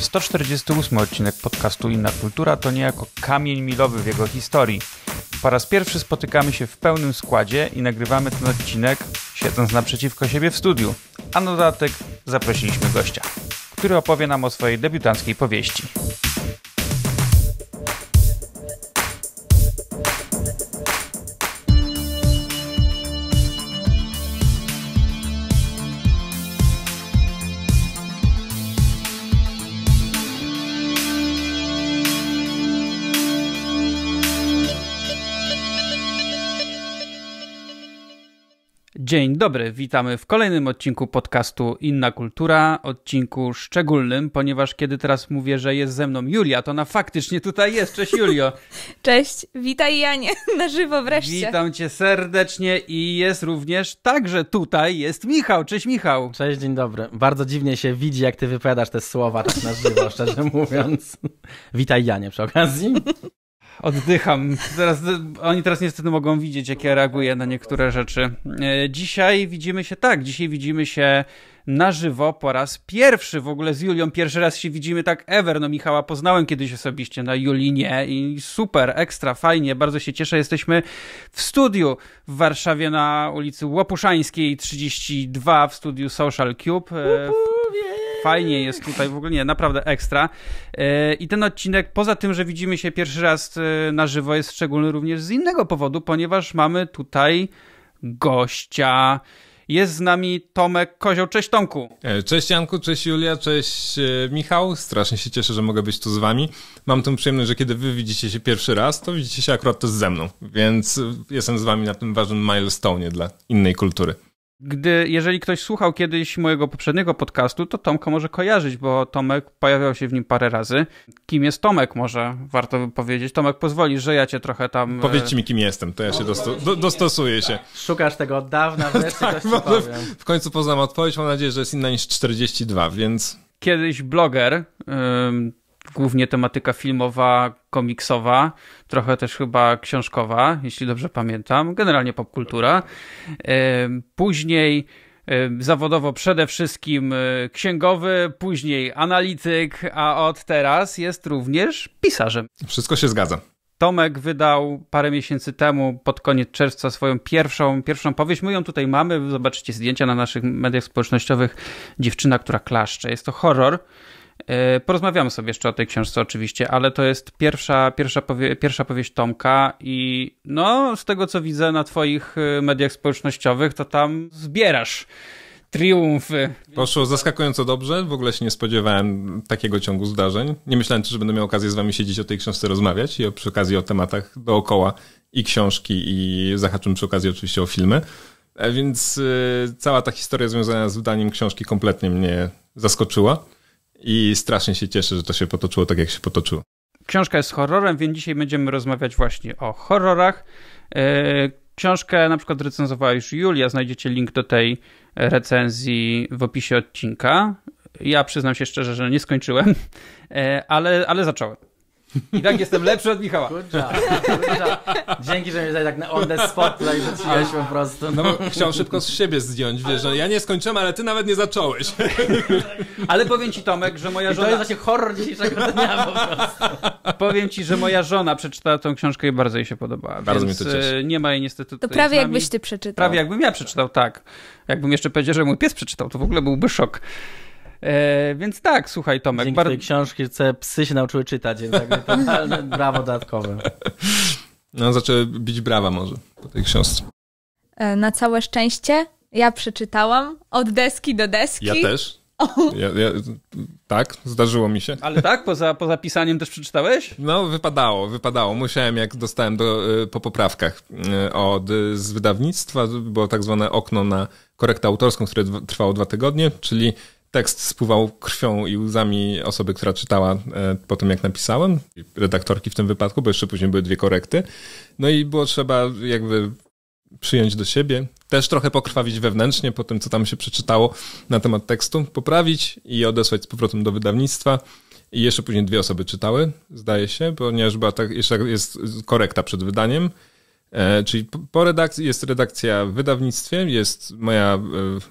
148 odcinek podcastu Inna Kultura to niejako kamień milowy w jego historii. Po raz pierwszy spotykamy się w pełnym składzie i nagrywamy ten odcinek siedząc naprzeciwko siebie w studiu. A na dodatek zaprosiliśmy gościa, który opowie nam o swojej debiutanckiej powieści. Dzień dobry, witamy w kolejnym odcinku podcastu Inna Kultura, odcinku szczególnym, ponieważ kiedy teraz mówię, że jest ze mną Julia, to ona faktycznie tutaj jest. Cześć Julio. Cześć, witaj Janie, na żywo wreszcie. Witam cię serdecznie i jest również także tutaj jest Michał. Cześć Michał. Cześć, dzień dobry. Bardzo dziwnie się widzi, jak ty wypowiadasz te słowa tak na żywo, szczerze mówiąc. Witaj Janie przy okazji. Oddycham. Teraz, oni teraz niestety mogą widzieć, jak ja reaguję na niektóre rzeczy. E, dzisiaj widzimy się tak, dzisiaj widzimy się na żywo po raz pierwszy w ogóle z Julią. Pierwszy raz się widzimy tak ever. No Michała poznałem kiedyś osobiście na Julinie i super, ekstra, fajnie, bardzo się cieszę. Jesteśmy w studiu w Warszawie na ulicy Łopuszańskiej 32 w studiu Social Cube. E, Uhu, yeah fajnie jest tutaj, w ogóle nie, naprawdę ekstra. E, I ten odcinek, poza tym, że widzimy się pierwszy raz e, na żywo, jest szczególny również z innego powodu, ponieważ mamy tutaj gościa. Jest z nami Tomek Kozioł. Cześć Tomku. E, cześć Janku, cześć Julia, cześć Michał. Strasznie się cieszę, że mogę być tu z wami. Mam tą przyjemność, że kiedy wy widzicie się pierwszy raz, to widzicie się akurat też ze mną, więc jestem z wami na tym ważnym milestone dla innej kultury gdy, jeżeli ktoś słuchał kiedyś mojego poprzedniego podcastu, to Tomka może kojarzyć, bo Tomek pojawiał się w nim parę razy. Kim jest Tomek, może warto by powiedzieć. Tomek, pozwolisz, że ja cię trochę tam. E, Powiedzcie mi, kim jestem, to ja się dosto do dostosuję się. Szukasz tego od dawna, wreszcie tak, w, w końcu poznam odpowiedź. Mam nadzieję, że jest inna niż 42, więc. Kiedyś bloger, głównie tematyka filmowa, komiksowa, trochę też chyba książkowa, jeśli dobrze pamiętam, generalnie popkultura. Później zawodowo przede wszystkim e, księgowy, później analityk, a od teraz jest również pisarzem. Wszystko się zgadza. Tomek wydał parę miesięcy temu, pod koniec czerwca, swoją pierwszą, pierwszą powieść. My ją tutaj mamy, zobaczycie zdjęcia na naszych mediach społecznościowych. Dziewczyna, która klaszcze. Jest to horror E, porozmawiamy sobie jeszcze o tej książce oczywiście, ale to jest pierwsza, pierwsza, powie pierwsza powieść Tomka i no, z tego co widzę na twoich e, mediach społecznościowych, to tam zbierasz triumfy. Poszło zaskakująco dobrze, w ogóle się nie spodziewałem takiego ciągu zdarzeń. Nie myślałem też, że będę miał okazję z wami siedzieć o tej książce rozmawiać i o, przy okazji o tematach dookoła i książki i zahaczymy przy okazji oczywiście o filmy. E, więc cała ta historia związana z wydaniem książki kompletnie mnie zaskoczyła. I strasznie się cieszę, że to się potoczyło tak, jak się potoczyło. Książka jest horrorem, więc dzisiaj będziemy rozmawiać właśnie o horrorach. E, książkę na przykład recenzowała już Julia, znajdziecie link do tej recenzji w opisie odcinka. Ja przyznam się szczerze, że nie skończyłem, e, ale, ale zacząłem. I tak jestem lepszy od Michała. Good job, good job. Dzięki, że mnie tutaj tak na on the spot tutaj rzuciłeś po prostu. No bo chciał szybko z siebie zdjąć, wiesz, że ja nie skończyłem, ale ty nawet nie zacząłeś. Ale powiem ci Tomek, że moja żona... I to jest właśnie horror dzisiejszego dnia po prostu. Powiem ci, że moja żona przeczytała tą książkę i bardzo jej się podobała. Bardzo mi to cieszy. E, nie ma jej niestety To prawie jakbyś ty przeczytał. Prawie jakbym ja przeczytał, tak. Jakbym jeszcze powiedział, że mój pies przeczytał, to w ogóle byłby szok. E, więc tak, słuchaj Tomek. Dzięki bar... tej książce psy się nauczyły czytać, więc totalne brawo dodatkowe. No, zaczęły bić brawa może po tej książce. E, na całe szczęście ja przeczytałam od deski do deski. Ja też. Ja, ja, tak, zdarzyło mi się. Ale tak? Poza, poza pisaniem też przeczytałeś? No, wypadało, wypadało. Musiałem, jak dostałem do, e, po poprawkach e, od z wydawnictwa, było tak zwane okno na korektę autorską, które trwało dwa tygodnie, czyli tekst spływał krwią i łzami osoby, która czytała e, po tym, jak napisałem, redaktorki w tym wypadku, bo jeszcze później były dwie korekty. No i było trzeba jakby przyjąć do siebie, też trochę pokrwawić wewnętrznie po tym, co tam się przeczytało na temat tekstu, poprawić i odesłać z powrotem do wydawnictwa. I jeszcze później dwie osoby czytały, zdaje się, ponieważ była tak, jeszcze jest korekta przed wydaniem. E, czyli po redakcji jest redakcja w wydawnictwie, jest moja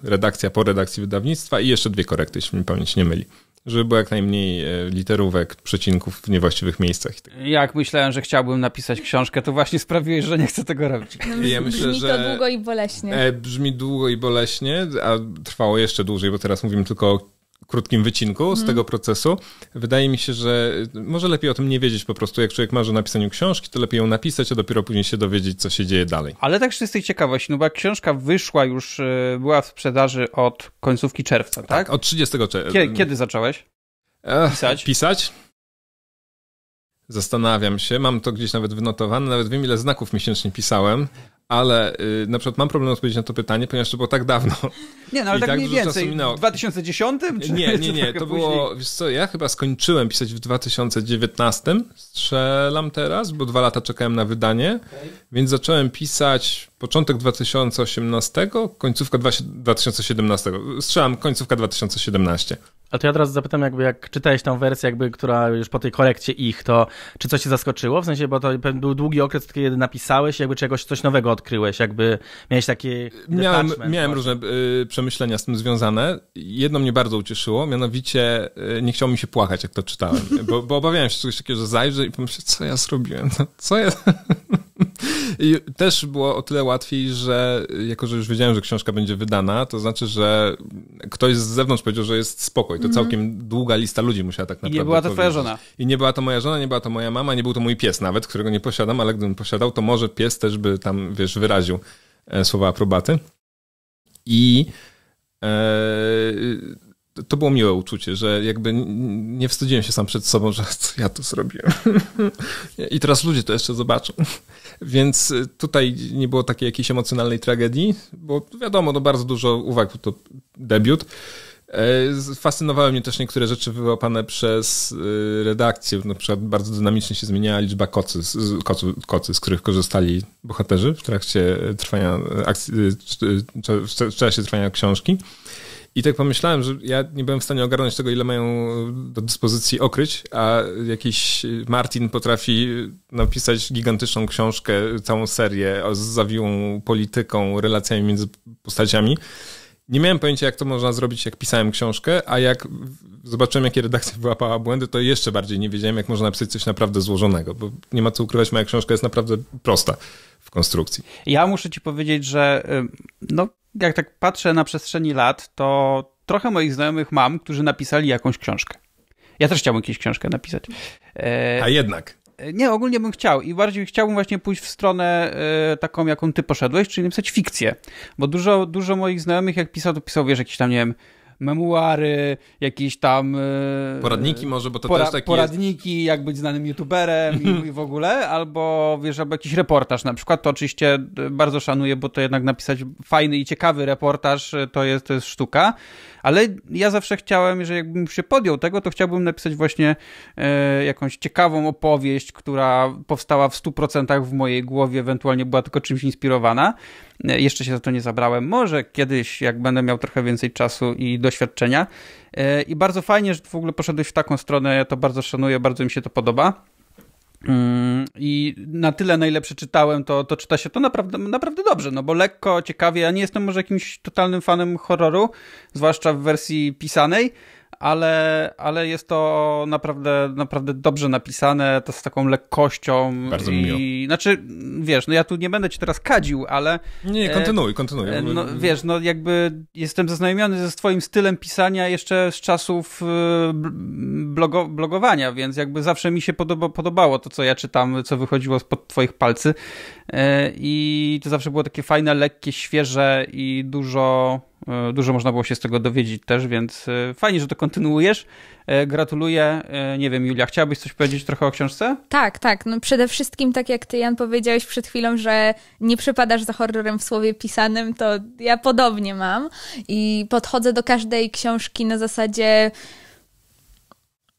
e, redakcja po redakcji wydawnictwa i jeszcze dwie korekty, jeśli mi pamięć nie myli. Żeby było jak najmniej e, literówek, przecinków w niewłaściwych miejscach. Tak jak myślałem, że chciałbym napisać książkę, to właśnie sprawiłeś, że nie chcę tego robić. No, ja myślę, brzmi to długo i boleśnie. brzmi długo i boleśnie, a trwało jeszcze dłużej, bo teraz mówimy tylko o krótkim wycinku z mm. tego procesu. Wydaje mi się, że może lepiej o tym nie wiedzieć po prostu. Jak człowiek marzy o napisaniu książki, to lepiej ją napisać, a dopiero później się dowiedzieć, co się dzieje dalej. Ale tak z czystej ciekawości, no bo książka wyszła już, e, była w sprzedaży od końcówki czerwca, tak? tak od 30 czerwca. Kiedy, kiedy zacząłeś pisać? Ech, pisać? Zastanawiam się, mam to gdzieś nawet wynotowane, nawet wiem ile znaków miesięcznie pisałem, ale y, na przykład mam problem odpowiedzieć na to pytanie, ponieważ to było tak dawno. Nie, no ale I tak, tak mniej więcej, w 2010? Czy, nie, nie, nie, to było, później? wiesz co, ja chyba skończyłem pisać w 2019, strzelam teraz, bo dwa lata czekałem na wydanie, okay. więc zacząłem pisać początek 2018, końcówka 20, 2017, strzelam końcówka 2017. A to ja teraz zapytam, jakby jak czytałeś tą wersję, jakby, która już po tej korekcie ich, to czy coś cię zaskoczyło? W sensie, bo to był długi okres, kiedy napisałeś, jakby czegoś coś nowego odkryłeś, jakby miałeś takie. Miałem, miałem różne y, przemyślenia z tym związane. Jedno mnie bardzo ucieszyło, mianowicie y, nie chciało mi się płakać, jak to czytałem. Bo, bo obawiałem się czegoś takiego, że zajrzę i pomyślę, co ja zrobiłem? No, co ja. I też było o tyle łatwiej, że jako, że już wiedziałem, że książka będzie wydana, to znaczy, że ktoś z zewnątrz powiedział, że jest spokój. To mhm. całkiem długa lista ludzi musiała tak naprawdę I nie była to twoja żona. I nie była to moja żona, nie była to moja mama, nie był to mój pies nawet, którego nie posiadam, ale gdybym posiadał, to może pies też by tam, wiesz, wyraził e, słowa aprobaty. I e, to było miłe uczucie, że jakby nie wstydziłem się sam przed sobą, że ja to zrobiłem. I teraz ludzie to jeszcze zobaczą. Więc y, tutaj nie było takiej jakiejś emocjonalnej tragedii, bo wiadomo, no bardzo dużo uwag, to debiut. E, fascynowały mnie też niektóre rzeczy wyłapane przez y, redakcję. Na przykład bardzo dynamicznie się zmieniała liczba kocy, kocy, kocy z których korzystali bohaterzy w trakcie e, trwania e, akcji, w czasie trwania książki. I tak pomyślałem, że ja nie byłem w stanie ogarnąć tego, ile mają do dyspozycji okryć, a jakiś Martin potrafi napisać gigantyczną książkę, całą serię z zawiłą polityką, relacjami między postaciami. Nie miałem pojęcia, jak to można zrobić, jak pisałem książkę, a jak zobaczyłem, jakie redakcja wyłapała błędy, to jeszcze bardziej nie wiedziałem, jak można napisać coś naprawdę złożonego, bo nie ma co ukrywać, moja książka jest naprawdę prosta w konstrukcji. Ja muszę ci powiedzieć, że y, no, jak tak patrzę na przestrzeni lat, to trochę moich znajomych mam, którzy napisali jakąś książkę. Ja też chciałbym jakąś książkę napisać. E... A jednak. E, nie, ogólnie bym chciał i bardziej chciałbym właśnie pójść w stronę y, taką, jaką ty poszedłeś, czyli napisać fikcję. Bo dużo, dużo moich znajomych, jak pisał, to pisał, wiesz, jakiś tam, nie wiem, memuary, jakieś tam... E, poradniki może, bo to pora- też takie Poradniki, jest... jak być znanym youtuberem i, i, w ogóle, albo wiesz, albo jakiś reportaż na przykład, to oczywiście e, bardzo szanuję, bo to jednak napisać fajny i ciekawy reportaż e, to jest, to jest sztuka, ale ja zawsze chciałem, że jakbym się podjął tego, to chciałbym napisać właśnie e, jakąś ciekawą opowieść, która powstała w 100% w mojej głowie, ewentualnie była tylko czymś inspirowana, E, jeszcze się za to nie zabrałem. Może kiedyś, jak będę miał trochę więcej czasu i doświadczenia. E, I bardzo fajnie, że w ogóle poszedłeś w taką stronę. Ja to bardzo szanuję, bardzo mi się to podoba. Mm, I na tyle, na ile przeczytałem, to, to czyta się to naprawdę, naprawdę dobrze, no bo lekko, ciekawie. Ja nie jestem może jakimś totalnym fanem horroru, zwłaszcza w wersji pisanej, ale, ale jest to naprawdę, naprawdę dobrze napisane, to z taką lekkością. Bardzo i, miło. Znaczy, wiesz, no ja tu nie będę ci teraz kadził, ale... Nie, e, kontynuuj, kontynuuj. E, no, mm. wiesz, no jakby jestem zaznajomiony ze swoim stylem pisania jeszcze z czasów e, blogo, blogowania, więc jakby zawsze mi się podoba, podobało to, co ja czytam, co wychodziło spod twoich palcy i to zawsze było takie fajne, lekkie, świeże i dużo E, dużo można było się z tego dowiedzieć też, więc e, fajnie, że to kontynuujesz. E, gratuluję. Nie wiem, Julia, chciałabyś coś powiedzieć trochę o książce? Tak, tak. No przede wszystkim, tak jak ty, Jan, powiedziałeś przed chwilą, że nie przepadasz za horrorem w słowie pisanym, to ja podobnie mam. I podchodzę do każdej książki na zasadzie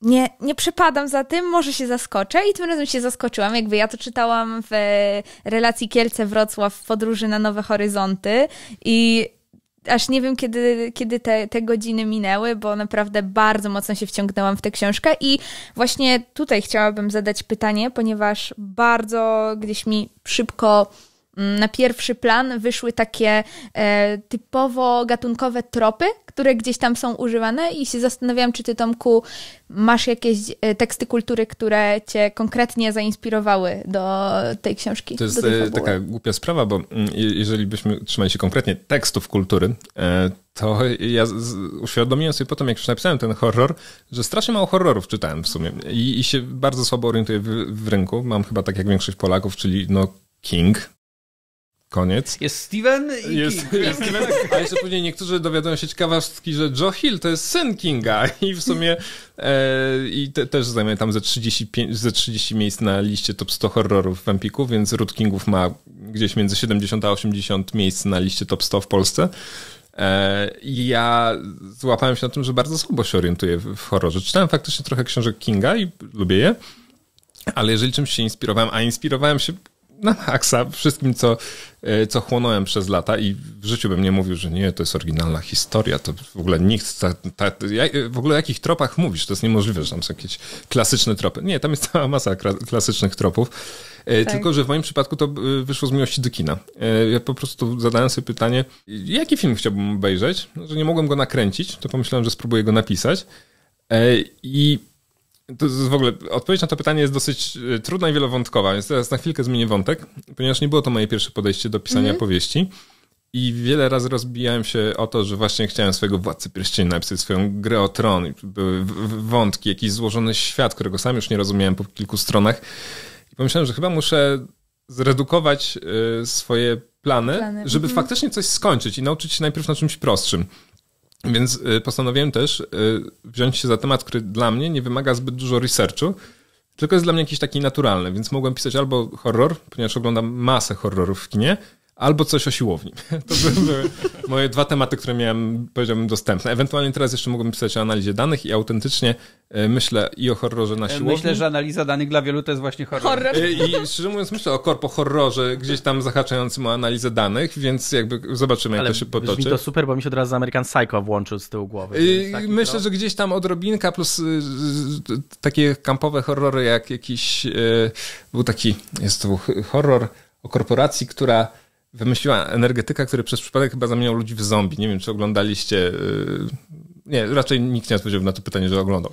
nie, nie przepadam za tym, może się zaskoczę i tym razem się zaskoczyłam. Jakby ja to czytałam w relacji Kielce-Wrocław w podróży na Nowe Horyzonty i aż nie wiem, kiedy, kiedy te, te godziny minęły, bo naprawdę bardzo mocno się wciągnęłam w tę książkę i właśnie tutaj chciałabym zadać pytanie, ponieważ bardzo gdzieś mi szybko Mm, na pierwszy plan wyszły takie e, typowo gatunkowe tropy, które gdzieś tam są używane i się zastanawiam, czy ty Tomku masz jakieś e, teksty kultury, które cię konkretnie zainspirowały do tej książki? To jest e, taka głupia sprawa, bo mm, jeżeli byśmy trzymali się konkretnie tekstów kultury, e, to ja z, uświadomiłem sobie potem, jak już napisałem ten horror, że strasznie mało horrorów czytałem w sumie i, i się bardzo słabo orientuję w, w rynku. Mam chyba tak jak większość Polaków, czyli no King, Koniec. Jest Steven i jest, King. Jest Steven, a jeszcze później niektórzy dowiadują się ciekawostki, że Joe Hill to jest syn Kinga i w sumie e, i te, też zajmuje tam ze 35, ze 30 miejsc na liście top 100 horrorów w Empiku, więc Root Kingów ma gdzieś między 70 a 80 miejsc na liście top 100 w Polsce. E, ja złapałem się na tym, że bardzo słabo się orientuję w horrorze. Czytałem faktycznie trochę książek Kinga i lubię je, ale jeżeli czymś się inspirowałem, a inspirowałem się na maksa wszystkim, co, e, co chłonąłem przez lata i w życiu bym nie mówił, że nie, to jest oryginalna historia, to w ogóle nikt, ta, ta, e, w ogóle o jakich tropach mówisz, to jest niemożliwe, że tam są jakieś klasyczne tropy. Nie, tam jest cała masa klasycznych tropów, e, tak. tylko że w moim przypadku to wyszło z miłości do kina. Ja po prostu zadałem sobie pytanie, jaki film chciałbym obejrzeć, no, że nie mogłem go nakręcić, to pomyślałem, że spróbuję go napisać i to jest w ogóle odpowiedź na to pytanie jest dosyć y, trudna i wielowątkowa, więc teraz na chwilkę zmienię wątek, ponieważ nie było to moje pierwsze podejście do pisania mm-hmm. powieści. I wiele razy rozbijałem się o to, że właśnie chciałem swojego władcy pierścienia napisać, swoją grę o tron. Były wątki, jakiś złożony świat, którego sam już nie rozumiałem po kilku stronach. I pomyślałem, że chyba muszę zredukować y, swoje plany, plany. żeby mm-hmm. faktycznie coś skończyć i nauczyć się najpierw na czymś prostszym. Więc y, postanowiłem też y, wziąć się za temat, który dla mnie nie wymaga zbyt dużo researchu, tylko jest dla mnie jakiś taki naturalny, więc mogłem pisać albo horror, ponieważ oglądam masę horrorów w kinie, albo coś o siłowni. To były moje dwa tematy, które miałem, powiedziałbym, dostępne. Ewentualnie teraz jeszcze mógłbym pisać o analizie danych i autentycznie e, myślę i o horrorze na e, siłowni. Myślę, że analiza danych dla wielu to jest właśnie horror. horror. E, I, szczerze mówiąc myślę o korpo horrorze gdzieś tam zahaczającym o analizę danych, więc jakby zobaczymy, jak Ale to się potoczy. mi to super, bo mi się od razu American Psycho włączył z tyłu głowy. Myślę, że gdzieś tam odrobinka plus takie kampowe horrory jak jakiś był taki, jest to horror o korporacji, która wymyśliła energetyka, który przez przypadek chyba zamieniał ludzi w zombie. Nie wiem, czy oglądaliście. Y, nie, raczej nikt nie odpowiedział na to pytanie, że oglądał.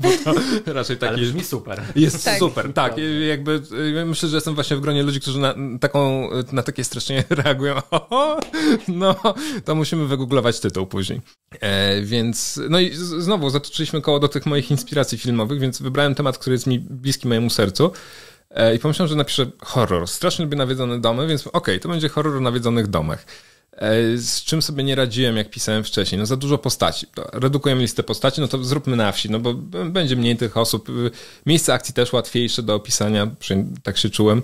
Bo to raczej taki. Ale brzmi super. Jest tak. super, tak. Jakby, y, myślę, że jestem właśnie w gronie ludzi, którzy na, taką, y, na takie streszczenie reagują. Oho, no, to musimy wygooglować tytuł później. E, więc, no i znowu zatoczyliśmy koło do tych moich inspiracji filmowych, więc wybrałem temat, który jest mi bliski mojemu sercu. E, I pomyślałem, że napiszę horror. Strasznie lubię nawiedzone domy, więc okej, okay, to będzie horror o nawiedzonych domach. E, z czym sobie nie radziłem, jak pisałem wcześniej? No za dużo postaci. Redukujemy listę postaci, no to zróbmy na wsi, no bo będzie mniej tych osób. Y, miejsce akcji też łatwiejsze do opisania, tak się czułem.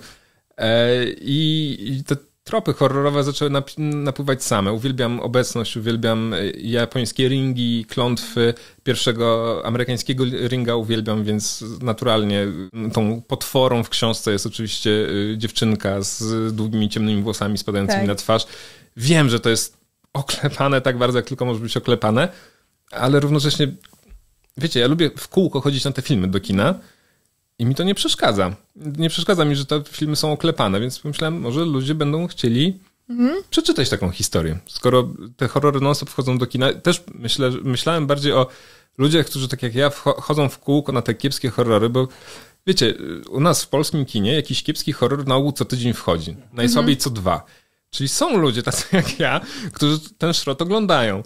E, I to tropy horrorowe zaczęły napływać same. Uwielbiam obecność, uwielbiam e, japońskie ringi, klątwy pierwszego amerykańskiego ringa uwielbiam, więc naturalnie tą potworą w książce jest oczywiście e, dziewczynka z długimi ciemnymi włosami spadającymi tak. na twarz. Wiem, że to jest oklepane tak bardzo, jak tylko może być oklepane, ale równocześnie wiecie, ja lubię w kółko chodzić na te filmy do kina i mi to nie przeszkadza. Nie przeszkadza mi, że te filmy są oklepane, więc pomyślałem, może ludzie będą chcieli mhm. przeczytać taką historię. Skoro te horrory non-stop wchodzą do kina, też myślę, myślałem bardziej o ludziach, którzy tak jak ja chodzą w kółko na te kiepskie horrory, bo wiecie, u nas w polskim kinie jakiś kiepski horror na ogół co tydzień wchodzi. Najsłabiej mhm. co dwa. Czyli są ludzie tacy jak ja, którzy ten szrot oglądają.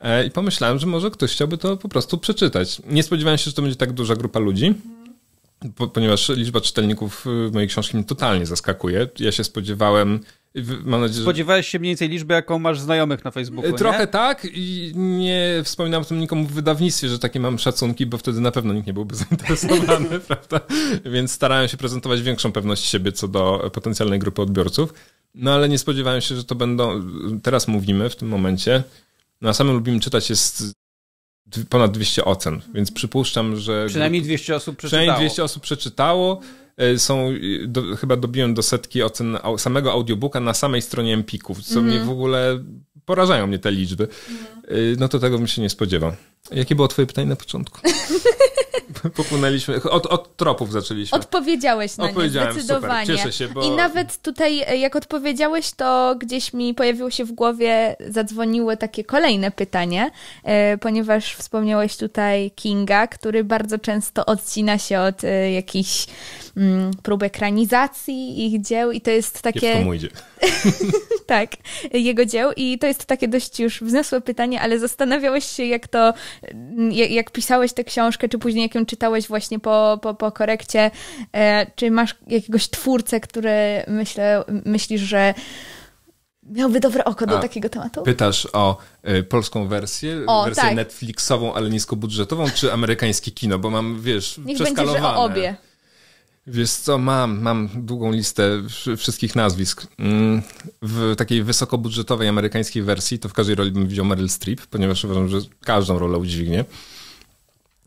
E, I pomyślałem, że może ktoś chciałby to po prostu przeczytać. Nie spodziewałem się, że to będzie tak duża grupa ludzi ponieważ liczba czytelników y, mojej książki mnie totalnie zaskakuje. Ja się spodziewałem. Mam nadzieję, Spodziewałeś się mniej więcej liczby, jaką masz znajomych na Facebooku? Trochę nie? tak i nie wspominałem o tym nikomu w wydawnictwie, że takie mam szacunki, bo wtedy na pewno nikt nie byłby zainteresowany, prawda? Więc starałem się prezentować większą pewność siebie co do potencjalnej grupy odbiorców. No ale nie spodziewałem się, że to będą. Teraz mówimy w tym momencie. Na no, samym lubimy czytać jest ponad 200 ocen, więc przypuszczam, że... Przynajmniej 200 osób przeczytało. Przynajmniej 200 osób przeczytało. E, są, e, do, chyba dobiłem do setki ocen samego audiobooka na samej stronie Empików, co mm. mnie mhm. w ogóle... Porażają mnie te liczby. Mhm. E, no to tego bym się nie spodziewał. Jakie było twoje pytanie na początku? popłynęliśmy, od, od tropów zaczęliśmy. Odpowiedziałeś na nie, zdecydowanie. Super, cieszę się, bo... I nawet tutaj, e, jak odpowiedziałeś, to gdzieś mi pojawiło się w głowie, zadzwoniło takie kolejne pytanie, e, ponieważ wspomniałeś tutaj Kinga, który bardzo często odcina się od e, jakichś mm, prób ekranizacji ich dzieł i to jest takie... mu idzie. tak, jego dzieł. I to jest takie dość już wzniosłe pytanie, ale zastanawiałeś się, jak to, mm, jak, jak pisałeś tę książkę, czy później jak ją czytałeś właśnie po, po, po korekcie, e, czy masz jakiegoś twórcę, który myślę, myślisz, że miałby dobre oko do A takiego tematu. Pytasz o y, polską wersję, o, wersję tak. Netflixową, ale niskobudżetową, czy amerykańskie kino, bo mam, wiesz, Niech przeskalowane. Będzie, że o obie. Wiesz co, mam, mam długą listę wszystkich nazwisk. Mm, w takiej wysokobudżetowej amerykańskiej wersji to w każdej roli bym widział Meryl Streep, ponieważ uważam, że każdą rolę udźwignie.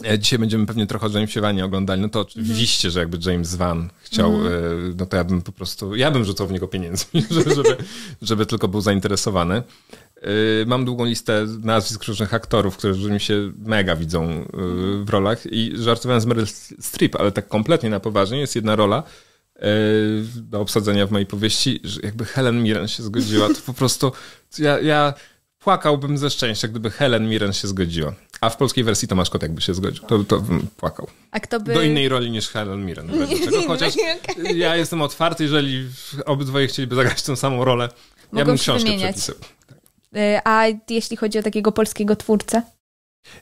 E, dzisiaj będziemy pewnie trochę o Jamesie Vanie oglądali, no to mhm. oczywiście, że jakby James Van chciał, mhm. e, no to ja bym po prostu, ja bym rzucał w niego pieniędzmi, żeby, żeby, żeby tylko był zainteresowany. Y, mam długą listę nazwisk różnych aktorów, którzy mi się mega widzą y, w rolach i żartowałem z Meryl Streep, ale tak kompletnie na poważnie jest jedna rola, y, do obsadzenia w mojej powieści, że jakby Helen Mirren się zgodziła, to po prostu ja, ja płakałbym ze szczęścia, gdyby Helen Mirren się zgodziła. A w polskiej wersji Tomasz Kotek by się zgodził, to, to bym płakał. A kto by... Do innej roli niż Helen Mirren. Czego Chociaż okay. ja jestem otwarty, jeżeli obydwoje chcieliby zagrać tę samą rolę, Mogą ja bym książkę przepisał. E, a jeśli chodzi o takiego polskiego twórcę?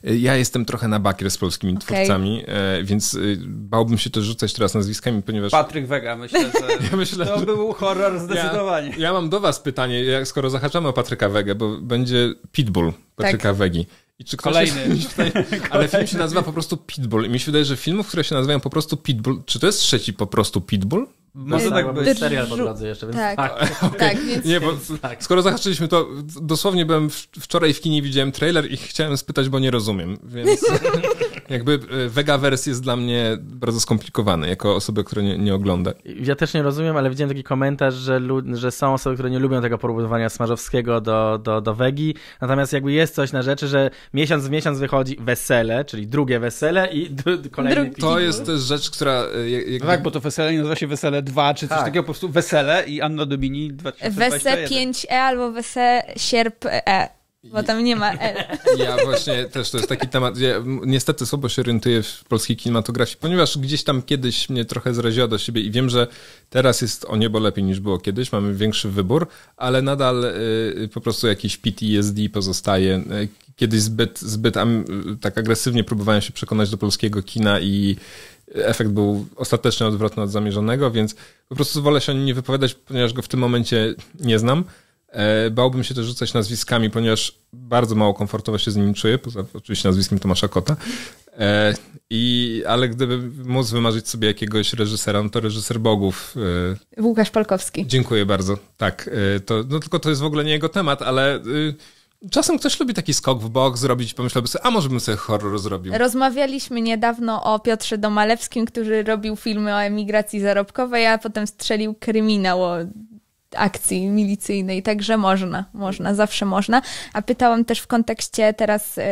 E, ja jestem trochę na bakier z polskimi okay. twórcami, e, więc bałbym się też rzucać teraz nazwiskami, ponieważ... Patryk Wega, myślę, że ja myślę, to że... był horror zdecydowanie. Ja, ja, mam do was pytanie, jak skoro zahaczamy o Patryka Wege, bo będzie Pitbull Patryka tak. Wegi. I czy Kolejny. Jest... Ale film się nazywa po prostu Pitbull i mi się wydaje, że filmów, które się nazywają po prostu Pitbull, czy to jest trzeci po prostu Pitbull? No Może tak, tak być. serial po drodze jeszcze, więc tak. Tak, okay. tak więc... Nie, bo tak. skoro zahaczyliśmy to, dosłownie byłem wczoraj w kinie, widziałem trailer i chciałem spytać, bo nie rozumiem, więc... Jakby wers e, jest dla mnie bardzo skomplikowany, jako osoby, która nie, nie ogląda. Ja też nie rozumiem, ale widziałem taki komentarz, że, że są osoby, które nie lubią tego porównywania smarzowskiego do, do, do wegi, natomiast jakby jest coś na rzeczy, że miesiąc w miesiąc wychodzi wesele, czyli drugie wesele i kolejny Dru- To jest też rzecz, która... E, jakby... No tak, bo to wesele nie nazywa się wesele 2, czy coś tak. takiego, po prostu wesele i Anno Domini 2021. Wese 5e albo Wese sierp e. Bo tam nie ma e. L. Ja właśnie też to jest taki temat. Ja niestety słabo się orientuję w polskiej kinematografii, ponieważ gdzieś tam kiedyś mnie trochę zraziła do siebie i wiem, że teraz jest o niebo lepiej niż było kiedyś, mamy większy wybór, ale nadal y, y po prostu jakiś PTSD pozostaje. Y, kiedyś zbyt, zbyt am, y, tak agresywnie próbowałem się przekonać do polskiego kina i efekt był ostatecznie odwrotny od zamierzonego, więc po prostu wolę się o nim nie wypowiadać, ponieważ go w tym momencie nie znam. E, bałbym się też rzucać nazwiskami, ponieważ bardzo mało komfortowo się z nim czuję, poza oczywiście nazwiskiem Tomasza Kota. E, I, ale gdyby móc wymarzyć sobie jakiegoś reżysera, no to reżyser Bogów. E, Łukasz Polkowski. Dziękuję bardzo. Tak, to, no tylko to jest w ogóle nie jego temat, ale... Czasem ktoś lubi taki skok w bok zrobić, pomyślałby sobie, a może bym sobie horror zrobił. Rozmawialiśmy niedawno o Piotrze Domalewskim, który robił filmy o emigracji zarobkowej, a potem strzelił kryminał o akcji milicyjnej, także można, można, zawsze można. A pytałam też w kontekście teraz y,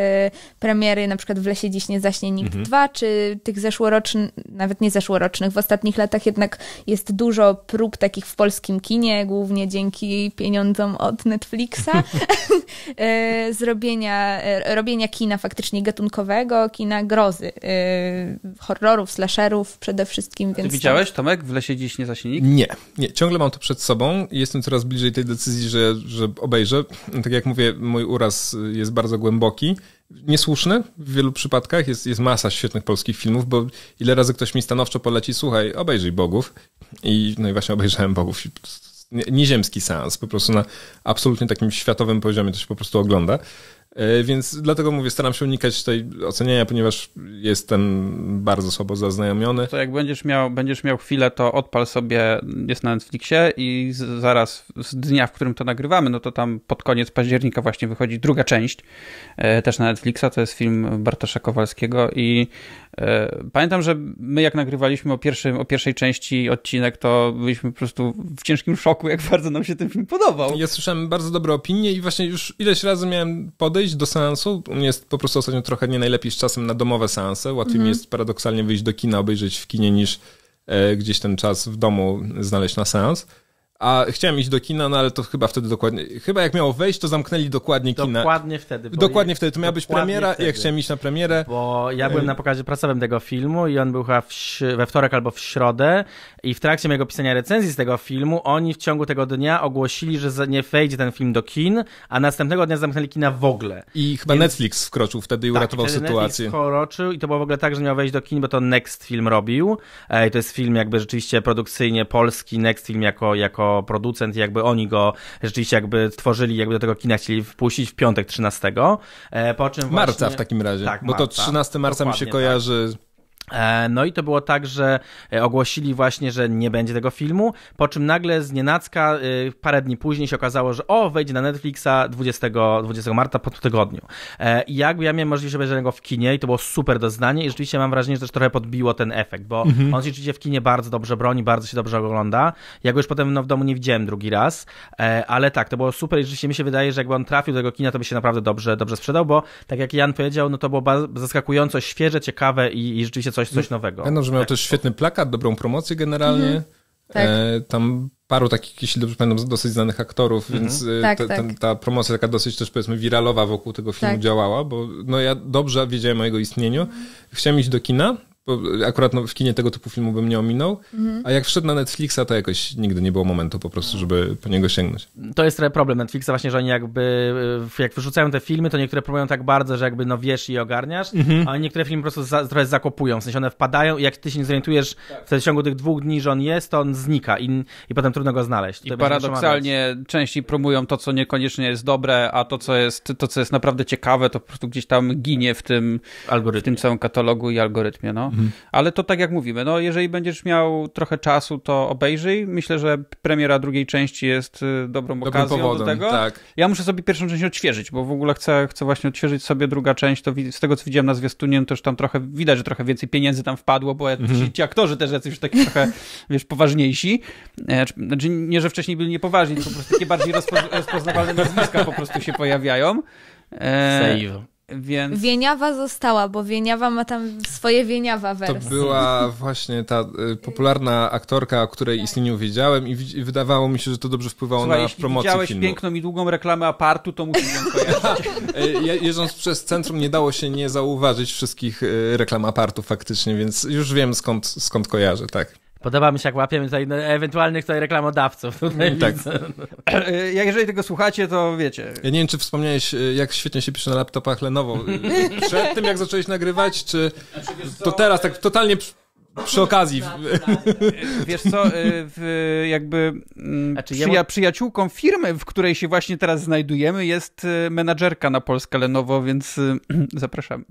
premiery na przykład w Lesie Dziś nie zaśnie nikt mhm. dwa, czy tych zeszłorocznych, nawet nie zeszłorocznych, w ostatnich latach jednak jest dużo prób takich w polskim kinie, głównie dzięki pieniądzom od Netflixa, y, zrobienia, y, robienia kina faktycznie gatunkowego, kina grozy, y, horrorów, slasherów przede wszystkim. Więc widziałeś, Tomek, w Lesie Dziś nie zaśnie nikt? Nie, nie, ciągle mam to przed sobą jestem coraz bliżej tej decyzji, że, że obejrzę. Tak jak mówię, mój uraz jest bardzo głęboki, niesłuszny w wielu przypadkach. Jest, jest masa świetnych polskich filmów, bo ile razy ktoś mi stanowczo poleci, słuchaj, obejrzyj Bogów. I, no i właśnie obejrzałem Bogów. Nieziemski seans, po prostu na absolutnie takim światowym poziomie to się po prostu ogląda. E, więc dlatego mówię, staram się unikać tutaj oceniania, ponieważ jestem bardzo słabo zaznajomiony. To jak będziesz miał, będziesz miał chwilę, to odpal sobie, jest na Netflixie i z, zaraz z dnia, w którym to nagrywamy, no to tam pod koniec października właśnie wychodzi druga część, e, też na Netflixa, to jest film Bartosza Kowalskiego i E, pamiętam, że my jak nagrywaliśmy o, pierwszym, o pierwszej części odcinek, to byliśmy po prostu w ciężkim szoku, jak bardzo nam się ten film podobał. Ja słyszałem bardzo dobre opinie i właśnie już ileś razy miałem podejść do seansu. U mnie jest po prostu ostatnio trochę nie najlepiej z czasem na domowe seanse. Łatwiej mi mhm. jest paradoksalnie wyjść do kina, obejrzeć w kinie niż e, gdzieś ten czas w domu znaleźć na seans. A chciałem iść do kina, no ale to chyba wtedy dokładnie, chyba jak miało wejść, to zamknęli dokładnie kina. Dokładnie wtedy. Dokładnie wtedy, to miała być premiera wtedy. ja chciałem iść na premierę. Bo ja byłem e- na pokazie prasowym tego filmu i on był chyba w, we wtorek albo w środę i w trakcie mojego pisania recenzji z tego filmu, oni w ciągu tego dnia ogłosili, że nie wejdzie ten film do kin, a następnego dnia zamknęli kina w ogóle. I chyba Więc... Netflix wkroczył wtedy i tak, uratował wtedy sytuację. Netflix wkroczył i to było w ogóle tak, że miał wejść do kin, bo to Next Film robił. E, I to jest film jakby rzeczywiście produkcyjnie polski, Next Film jako, jako producent, jakby oni go rzeczywiście jakby tworzyli, jakby do tego kina chcieli wpuścić w piątek 13. E, po czym właśnie... Marca w takim razie, tak, bo marca, to 13 marca mi się tak. kojarzy... Tak E, no i to było tak, że e, ogłosili właśnie, że nie będzie tego filmu, po czym nagle z nienacka e, parę dni później się okazało, że o, wejdzie na Netflixa 20, 20 marca po tygodniu. I jakby ja miałem możliwość obejrzenia go w kinie i to było super doznanie i rzeczywiście mam wrażenie, że też trochę podbiło ten efekt, bo mhm. on się rzeczywiście w kinie bardzo dobrze broni, bardzo się dobrze ogląda. Ja go już potem no, w domu nie widziałem drugi raz, ale tak, to było super i rzeczywiście mi się wydaje, że jakby on trafił do tego kina, to by się naprawdę dobrze, dobrze sprzedał, bo tak jak Jan powiedział, no to było zaskakująco świeże, ciekawe i, i rzeczywiście coś, coś no, nowego. Pamiętam, że miał tak. też świetny plakat, dobrą promocję generalnie. Mhm. Tak. E, tam paru takich, jeśli dobrze pamiętam, dosyć znanych aktorów, mhm. więc e, tak, ta, ta, ta, promocja taka dosyć też powiedzmy wiralowa wokół tego filmu tak. działała, bo no ja dobrze wiedziałem o jego istnieniu. Mhm. Chciałem iść do kina, bo akurat no, w kinie tego typu filmu bym nie ominął, mhm. a jak wszedł na Netflixa, to jakoś nigdy nie było momentu po prostu, żeby po niego sięgnąć. To jest trochę problem Netflixa właśnie, że oni jakby, jak wyrzucają te filmy, to niektóre próbują tak bardzo, że jakby no wiesz i ogarniasz, mhm. a niektóre filmy po prostu za, trochę zakopują, w sensie one wpadają i jak ty się nie zorientujesz tak. w ciągu tych dwóch dni, że on jest, to on znika i, i potem trudno go znaleźć. I paradoksalnie częściej promują to, co niekoniecznie jest dobre, a to, co jest, to, co jest naprawdę ciekawe, to po prostu gdzieś tam ginie w tym, w tym całym katalogu i algorytmie, no. Mhm. Ale to tak jak mówimy, no jeżeli będziesz miał trochę czasu, to obejrzyj. Myślę, że premiera drugiej części jest y, dobrą Dobrym okazją powodem, do tego. Tak. Ja muszę sobie pierwszą część odświeżyć, bo w ogóle chcę, chcę właśnie odświeżyć sobie druga część. To z tego, co widziałem na zwiastunie, też tam trochę widać, że trochę więcej pieniędzy tam wpadło, bo mhm. ci aktorzy też jacyś taki trochę, wiesz, poważniejsi. E, znaczy, nie, że wcześniej byli niepoważni, po prostu takie bardziej rozpo, rozpoznawalne nazwiska po prostu się pojawiają. Eee, Save. Więc... Wieniawa została, bo Wieniawa ma tam swoje Wieniawa wersje. To była właśnie ta y, popularna aktorka, o której tak. istnieniu wiedziałem i, i, wydawało mi się, że to dobrze wpływało Słuchaj, na promocję widziałeś filmu. widziałeś piękną i długą reklamę apartu, to musisz ją kojarzyć. Y, je, jeżdżąc przez centrum nie dało się nie zauważyć wszystkich y, reklam apartu faktycznie, więc już wiem skąd, skąd kojarzę, tak. Podoba mi się, jak łapiemy tutaj no, ewentualnych tutaj reklamodawców. Tutaj tak. No. E, jak jeżeli tego słuchacie, to wiecie. Ja nie wiem, czy wspomniałeś, e, jak świetnie się pisze na laptopach Lenovo. Przed tym, jak zacząłeś nagrywać, czy znaczy, to teraz tak e, totalnie przy okazji. Wiesz co, y, w, jakby mm, znaczy, przyja przyjaciółką firmy, w której się właśnie teraz znajdujemy, jest y, menadżerka na Polskę Lenovo, więc y, zapraszamy.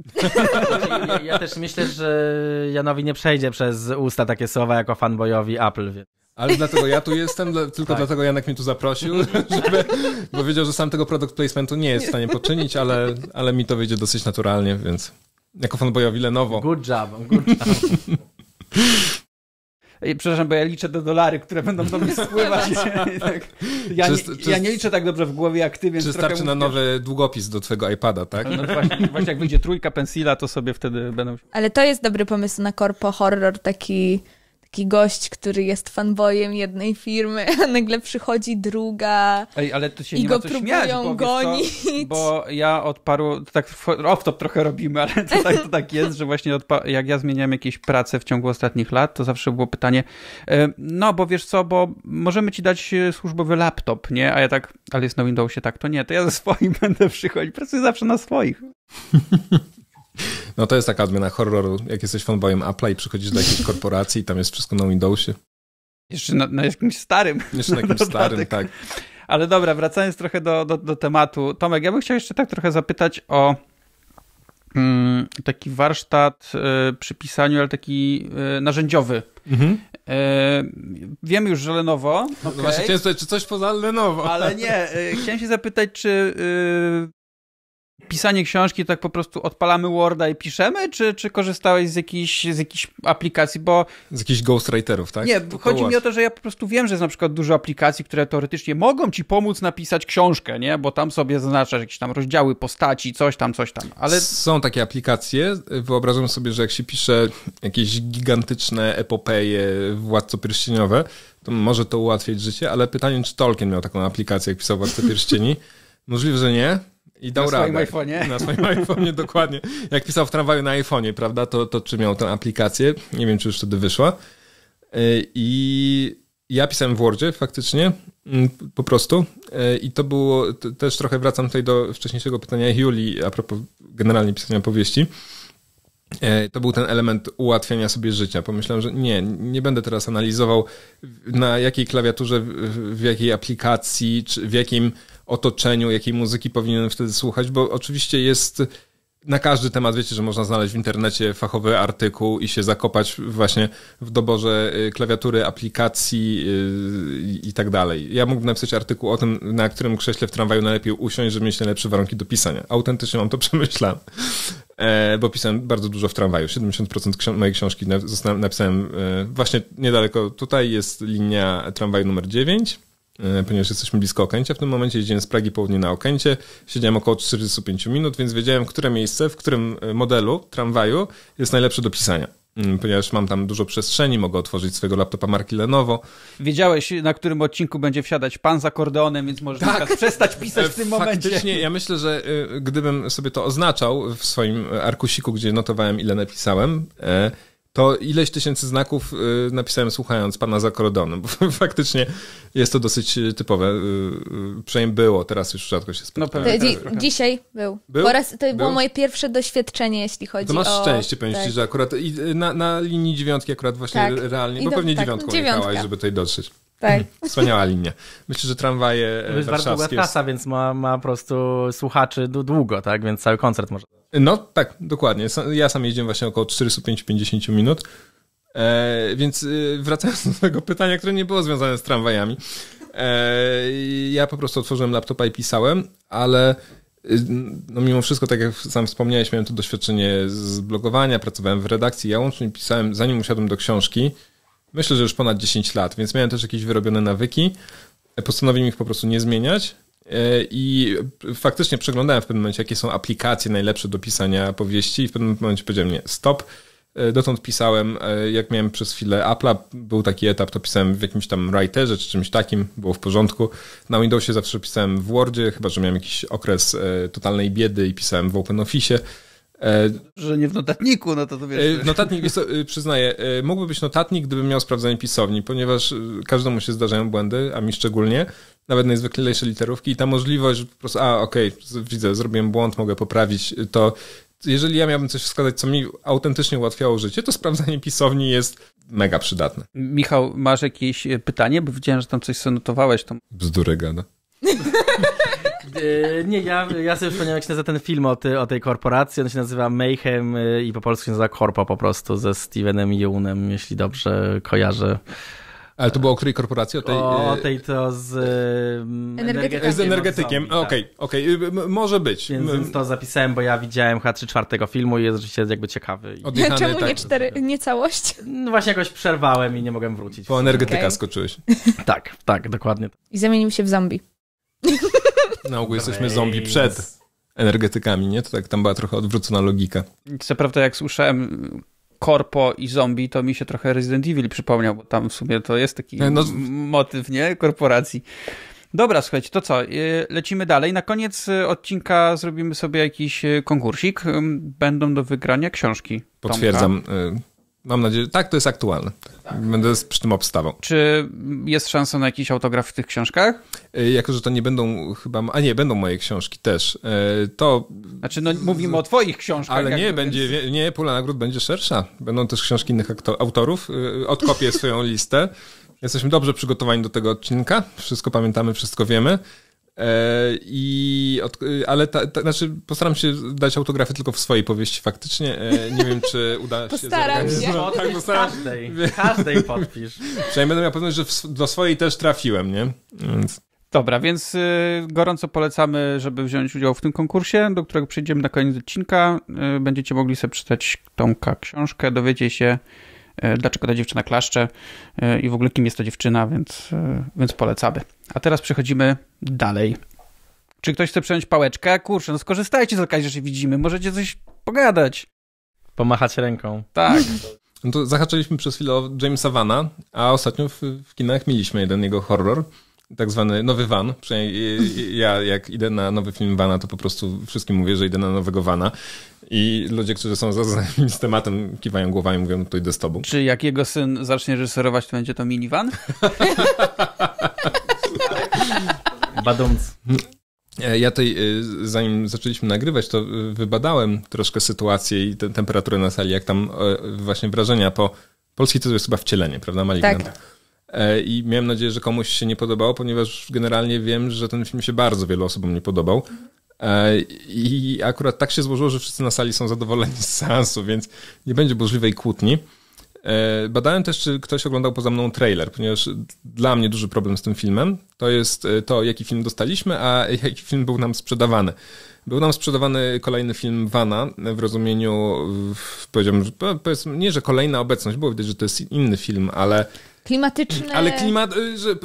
Ja, ja też myślę, że Janowi nie przejdzie przez usta takie słowa jako fanboyowi Apple. Więc... Ale dlatego ja tu jestem, tylko tak. dlatego Janek mnie tu zaprosił, żeby, bo wiedział, że sam tego product placementu nie jest w stanie poczynić, ale, ale mi to wyjdzie dosyć naturalnie, więc jako fanboyowi Lenovo. Good job, good job. Przepraszam, bo ja liczę te dolary, które będą do mnie spływać. tak. ja, czy, nie, czy, ja, nie, liczę tak dobrze w głowie jak ty, więc. Czy starczy na nowy długopis do twojego iPada, tak? No właśnie, właśnie jak wyjdzie trójka pensila, to sobie wtedy będą. Ale to jest dobry pomysł na korpo horror taki taki gość, który jest fanbojem jednej firmy, a nagle przychodzi druga Ej, ale to się i nie go ma co próbują śmiać, bo, gonić. Co, bo ja od paru, tak off-top trochę robimy, ale to tak, to tak jest, że właśnie jak ja zmieniałem jakieś prace w ciągu ostatnich lat, to zawsze było pytanie, e, no bo wiesz co, bo możemy ci dać e, służbowy laptop, nie? A ja tak, ale jest na Windowsie, tak, to nie, to ja ze swoim będę przychodzić, pracuję zawsze na swoich. No to jest taka odmiana horroru. Jak jesteś fanboyem Apple'a i przychodzisz do jakiejś korporacji i tam jest wszystko na Windowsie. Jeszcze na, na jakimś starym. Jeszcze na, na jakimś starym, tak. Ale dobra, wracając trochę do, do, do, tematu. Tomek, ja bym chciał jeszcze tak trochę zapytać o mm, taki warsztat y, przy pisaniu, ale taki y, narzędziowy. Mhm. E, wiemy już, że Lenovo. Okay. No właśnie chciałem czy coś poza Lenovo. Ale nie, chciałem się zapytać, czy pisanie książki tak po prostu odpalamy Worda i piszemy, czy, czy korzystałeś z jakichś, z jakichś aplikacji, bo... Z jakichś ghostwriterów, tak? Nie, to chodzi to mi o to, że ja po prostu wiem, że jest na przykład dużo aplikacji, które teoretycznie mogą ci pomóc napisać książkę, nie? Bo tam sobie zaznaczasz jakieś tam rozdziały postaci, coś tam, coś tam, ale... Są takie aplikacje, wyobrażam sobie, że jak się pisze jakieś gigantyczne epopeje władco-pierścieniowe, to może to ułatwić życie, ale pytanie, czy Tolkien miał taką aplikację, jak pisał władco Pierścieni? Możliwe, że nie, i dał na radę. Swoim iPhone'ie. Na swoim iPhone'ie, dokładnie. Jak pisał w tramwaju na iPhone'ie, prawda, to, to czy miał tę aplikację, nie wiem, czy już wtedy wyszła. Y, I ja pisałem w Wordzie faktycznie, mm, po prostu. Y, I to było, też trochę wracam tutaj do wcześniejszego pytania Julii a propos generalnie pisania powieści. Y, to był ten element ułatwiania sobie życia. Pomyślałem, że nie, nie będę teraz analizował na jakiej klawiaturze, w jakiej aplikacji, czy w jakim otoczeniu, jakiej muzyki powinienem wtedy słuchać, bo oczywiście jest na każdy temat, wiecie, że można znaleźć w internecie fachowy artykuł i się zakopać właśnie w doborze y, klawiatury, aplikacji y, i tak dalej. Ja mógłbym napisać artykuł o tym, na którym krześle w tramwaju najlepiej usiąść, żeby mieć najlepsze warunki do pisania. Autentycznie mam to przemyślane. E, bo pisałem bardzo dużo w tramwaju. 70% mojej książki napisałem e, właśnie niedaleko. Tutaj jest linia tramwaju numer 9 E, ponieważ jesteśmy blisko Okęcia. W tym momencie jedziemy z Pragi południe na Okęcie, siedziałem około 45 minut, więc wiedziałem, które miejsce, w którym e, modelu tramwaju jest najlepsze do pisania mm, ponieważ mam tam dużo przestrzeni, mogę otworzyć swojego laptopa marki Lenovo. Wiedziałeś, na którym odcinku będzie wsiadać pan z akordeonem, więc może tak. przestać pisać w tym e, momencie. Faktycznie, ja myślę, że gdybym sobie to oznaczał w swoim arkusiku, gdzie notowałem, ile napisałem, to ileś tysięcy znaków y, napisałem słuchając pana za kordonem, bo faktycznie jest to dosyć y, typowe. Y, przynajmniej było, teraz już rzadko się no spotyka. No, Dzi tak, tak. dzisiaj był. był? Po raz, to był? było moje pierwsze doświadczenie, jeśli chodzi o... To masz o... szczęście, powiem tak. że akurat i na, na linii dziewiątki akurat właśnie tak. realnie, bo no pewnie tak. dziewiątką jechałaś, żeby tutaj dotrzeć. Tak. Wspaniała linia. Myślę, że tramwaje To jest e, bardzo warszawskie... prasa, więc ma, ma po prostu słuchaczy długo, tak? Więc cały koncert może... No tak, dokładnie. Ja sam jeździłem właśnie około 450 minut. E, więc y, wracając do tego pytania, które nie było związane z tramwajami, e, ja po prostu otworzyłem laptopa i pisałem, ale y, no mimo wszystko, tak jak sam wspomniałeś, miałem to doświadczenie z blogowania, pracowałem w redakcji, ja łącznie pisałem, zanim usiadłem do książki, myślę, że już ponad 10 lat, więc miałem też jakieś wyrobione nawyki. E, postanowiłem ich po prostu nie zmieniać E, I faktycznie przeglądałem w pewnym momencie, jakie są aplikacje najlepsze do pisania powieści, i w pewnym momencie powiedziałem: Nie, stop. E, dotąd pisałem, e, jak miałem przez chwilę Apple był taki etap, to pisałem w jakimś tam writerze czy czymś takim, było w porządku. Na Windowsie zawsze pisałem w Wordzie, chyba że miałem jakiś okres totalnej biedy i pisałem w OpenOffice. E, że nie w notatniku, no to, to wiesz. E, notatnik, jest, e, przyznaję, mógłby być notatnik, gdybym miał sprawdzenie pisowni, ponieważ każdemu się zdarzają błędy, a mi szczególnie, nawet najzwyklejsze literówki i ta możliwość, że po prostu, a okej, okay, widzę, zrobiłem błąd, mogę poprawić, to jeżeli ja miałbym coś wskazać, co mi autentycznie ułatwiało życie, to sprawdzenie pisowni jest mega przydatne. Michał, masz jakieś pytanie? Bo widziałem, że tam coś zanotowałeś. Tam... Bzdury gada. E, nie, ja, ja sobie wspomniałem, jak się nazywa ten film o, ty, o tej korporacji. On się nazywa Mayhem e, i po polsku się nazywa Korpo po prostu ze Stevenem Yeunem, jeśli dobrze kojarzę. Ale to było o której korporacji? O tej, o e, tej to z, energetykiem. z energetykiem. Tak. Okej, okej, okay, okay. może być. Więc to zapisałem, bo ja widziałem chyba 3 czwartego filmu i jest rzeczywiście jakby ciekawy. Dlaczego Czemu tak? nie, cztery, nie całość? No właśnie jakoś przerwałem i nie mogłem wrócić. Po energetyka okay. skoczyłeś. Tak, tak, dokładnie. I zamienił się w zombie. Na ogół jesteśmy zombie przed energetykami, nie? To tak tam była trochę odwrócona logika. Co prawda, jak słyszałem y, korpo i zombie, to mi się trochę Resident Evil przypomniał, bo tam w sumie to jest taki no, no motyw, nie? Korporacji. Dobra, słuchajcie, to co? Y, lecimy dalej. Na koniec y, odcinka zrobimy sobie jakiś konkursik. Będą do wygrania książki. Potwierdzam. Tomka. Mam nadzieję, tak, to jest aktualne. Tak. Będę z, przy tym obstawą. Czy jest szansa na jakiś autograf w tych książkach? E, jako, że to nie będą chyba, a nie, będą moje książki też, e, to... Znaczy, no mówimy o twoich książkach. Ale nie, będzie, więc... nie, pula nagród będzie szersza. Będą też książki innych autorów. E, odkopię swoją listę. Jesteśmy dobrze przygotowani do tego odcinka. Wszystko pamiętamy, wszystko wiemy. E, I od, y, ale ta, ta, znaczy postaram się dać autografy tylko w swojej powieści faktycznie. E, nie wiem, czy uda się postaram się. się. No, tak, postaram każdej, każdej podpisz. Przynajmniej będę miał pewność, że w, do swojej też trafiłem, nie? Więc. Dobra, więc y, gorąco polecamy, żeby wziąć udział w tym konkursie, do którego przyjdziemy na koniec odcinka. Y, będziecie mogli sobie przeczytać tą książkę, dowiecie się, E, dlaczego ta dziewczyna klaszcze e, i w ogóle kim jest ta dziewczyna, więc, e, więc polecamy. A teraz przechodzimy dalej. Czy ktoś chce przejąć pałeczkę? Kurczę, no skorzystajcie z okazji, że się widzimy. Możecie coś pogadać. Pomachać ręką. Tak. No to zahaczyliśmy przez chwilę o Jamesa Vana, a ostatnio w, w kinach mieliśmy jeden jego horror tak zwany nowy van. Przynajmniej ja, jak idę na nowy film Vana, to po prostu wszystkim mówię, że idę na nowego Vana. I ludzie, którzy są zaznajomieni z tematem, kiwają głowami i mówią, "Tutaj no to idę z tobą. Czy jak jego syn zacznie reżyserować, to będzie to minivan? Badąc. Ja tej, y, zanim zaczęliśmy nagrywać, to y, wybadałem troszkę sytuację i te, temperaturę na sali, jak tam y, właśnie wrażenia po... Polski to jest chyba wcielenie, prawda, Malignant? Tak. E, I miałem nadzieję, że komuś się nie podobało, ponieważ generalnie wiem, że ten film się bardzo wielu osobom nie podobał. E, I akurat tak się złożyło, że wszyscy na sali są zadowoleni z seansu, więc nie będzie burzliwej kłótni. E, badałem też, czy ktoś oglądał poza mną trailer, ponieważ dla mnie duży problem z tym filmem to jest e, to, jaki film dostaliśmy, a jaki film był nam sprzedawany. Był nam sprzedawany kolejny film Vana w rozumieniu, powiedziałbym, powiedzmy, nie, że kolejna obecność, było widać, że to jest inny film, ale Klimatyczny. Ale klimat,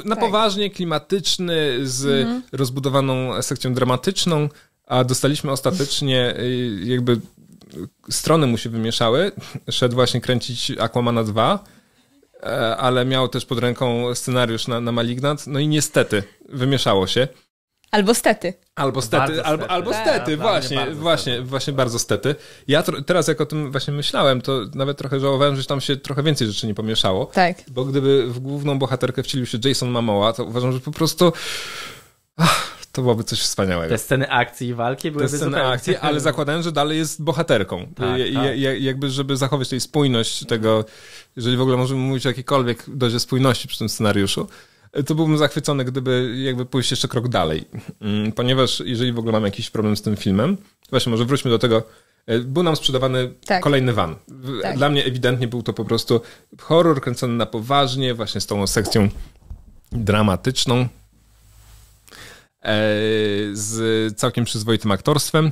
na tak. poważnie klimatyczny, z mhm. rozbudowaną sekcją dramatyczną a dostaliśmy ostatecznie y, jakby strony mu się wymieszały. Szedł właśnie kręcić Aquamana 2, e, ale miał też pod ręką scenariusz na, na Malignant, no i niestety wymieszało się. Albo stety. Albo stety, albo, stety. Tak, stety, właśnie, właśnie, stety. właśnie bardzo stety. Ja teraz jak o tym właśnie myślałem, to nawet trochę żałowałem, że tam się trochę więcej rzeczy nie pomieszało. Tak. Bo gdyby w główną bohaterkę wcielił się Jason Momoa, to uważam, że po prostu... Ach, to byłoby coś wspaniałego. Te sceny akcji i walki były Te sceny akcji, ale zakładałem, że dalej jest bohaterką. Tak, je, tak. Je, jakby, żeby zachować tej spójność tego, jeżeli w ogóle możemy mówić o jakiejkolwiek dozie spójności przy tym scenariuszu, to byłbym zachwycony, gdyby jakby pójść jeszcze krok dalej. Mm, ponieważ jeżeli w ogóle mamy jakiś problem z tym filmem, właśnie może wróćmy do tego, e, był nam sprzedawany tak. kolejny van. Tak. Dla mnie ewidentnie był to po prostu horror kręcony na poważnie, właśnie z tą sekcją dramatyczną, E, z całkiem przyzwoitym aktorstwem.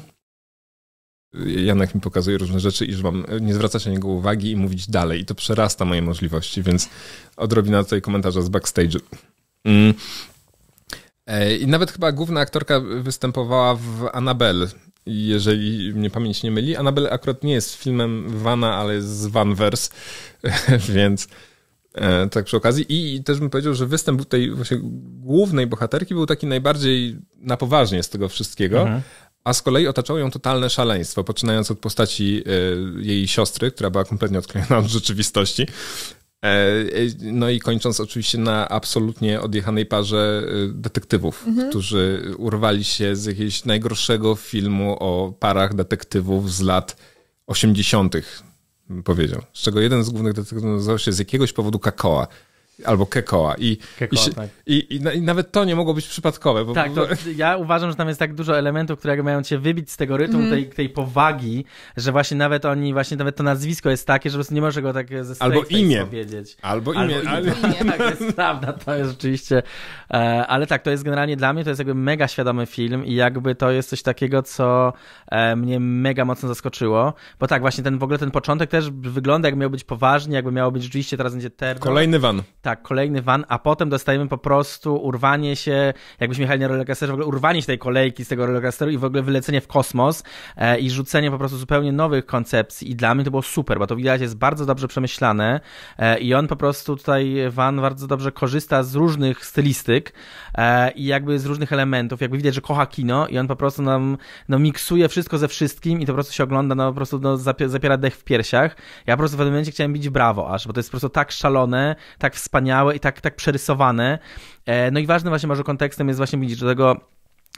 Janek mi pokazuje różne rzeczy i że mam nie zwracać na niego uwagi i mówić dalej. I to przerasta moje możliwości, więc odrobina tutaj komentarza z backstage. Mm. E, I nawet chyba główna aktorka występowała w Annabelle, jeżeli mnie pamięć nie myli. Annabelle akurat nie jest filmem Vana, ale jest z Vanverse, więc E, tak przy okazji. I też bym powiedział, że występ tej właśnie głównej bohaterki był taki najbardziej na poważnie z tego wszystkiego. Mhm. A z kolei otaczało ją totalne szaleństwo, poczynając od postaci e, jej siostry, która była kompletnie odklejona od rzeczywistości, e, no i kończąc oczywiście na absolutnie odjechanej parze detektywów, mhm. którzy urwali się z jakiegoś najgorszego filmu o parach detektywów z lat 80 powiedział. Z czego jeden z głównych detektyw nazywał się z jakiegoś powodu Kakoa. Albo Kekoa I, i, tak. i, i, no i, nawet to nie mogło być przypadkowe. Bo... Tak, to ja uważam, że tam jest tak dużo elementów, które mają cię wybić z tego rytmu, mm. tej, tej powagi, że właśnie nawet oni, właśnie nawet to nazwisko jest takie, że po prostu nie może go tak ze Albo imię. powiedzieć. Albo imię. Albo imię. Albo imię. tak, to jest prawda, to jest rzeczywiście. E, ale tak, to jest generalnie dla mnie, to jest jakby mega świadomy film i jakby to jest coś takiego, co e, mnie mega mocno zaskoczyło. Bo tak, właśnie ten w ogóle ten początek też wygląda, jak miał być poważnie, jakby miało być rzeczywiście, teraz będzie terror. Kolejny van. Tak, kolejny van, a potem dostajemy po prostu urwanie się, jakbyśmy jechali na rollercoasterze, w ogóle urwanie się tej kolejki z tego rollercoasteru i w ogóle wylecenie w kosmos e, i rzucenie po prostu zupełnie nowych koncepcji i dla mnie to było super, bo to widać jest bardzo dobrze przemyślane e, i on po prostu tutaj, van bardzo dobrze korzysta z różnych stylistyk e, i jakby z różnych elementów, jakby widać, że kocha kino i on po prostu nam no, miksuje wszystko ze wszystkim i to po prostu się ogląda, no po prostu no, zapiera dech w piersiach. Ja po prostu w pewnym momencie chciałem bić brawo aż, bo to jest po prostu tak szalone, tak wspaniałe, wspaniałe i tak, tak przerysowane. E, no i ważnym właśnie może kontekstem jest właśnie widzieć że tego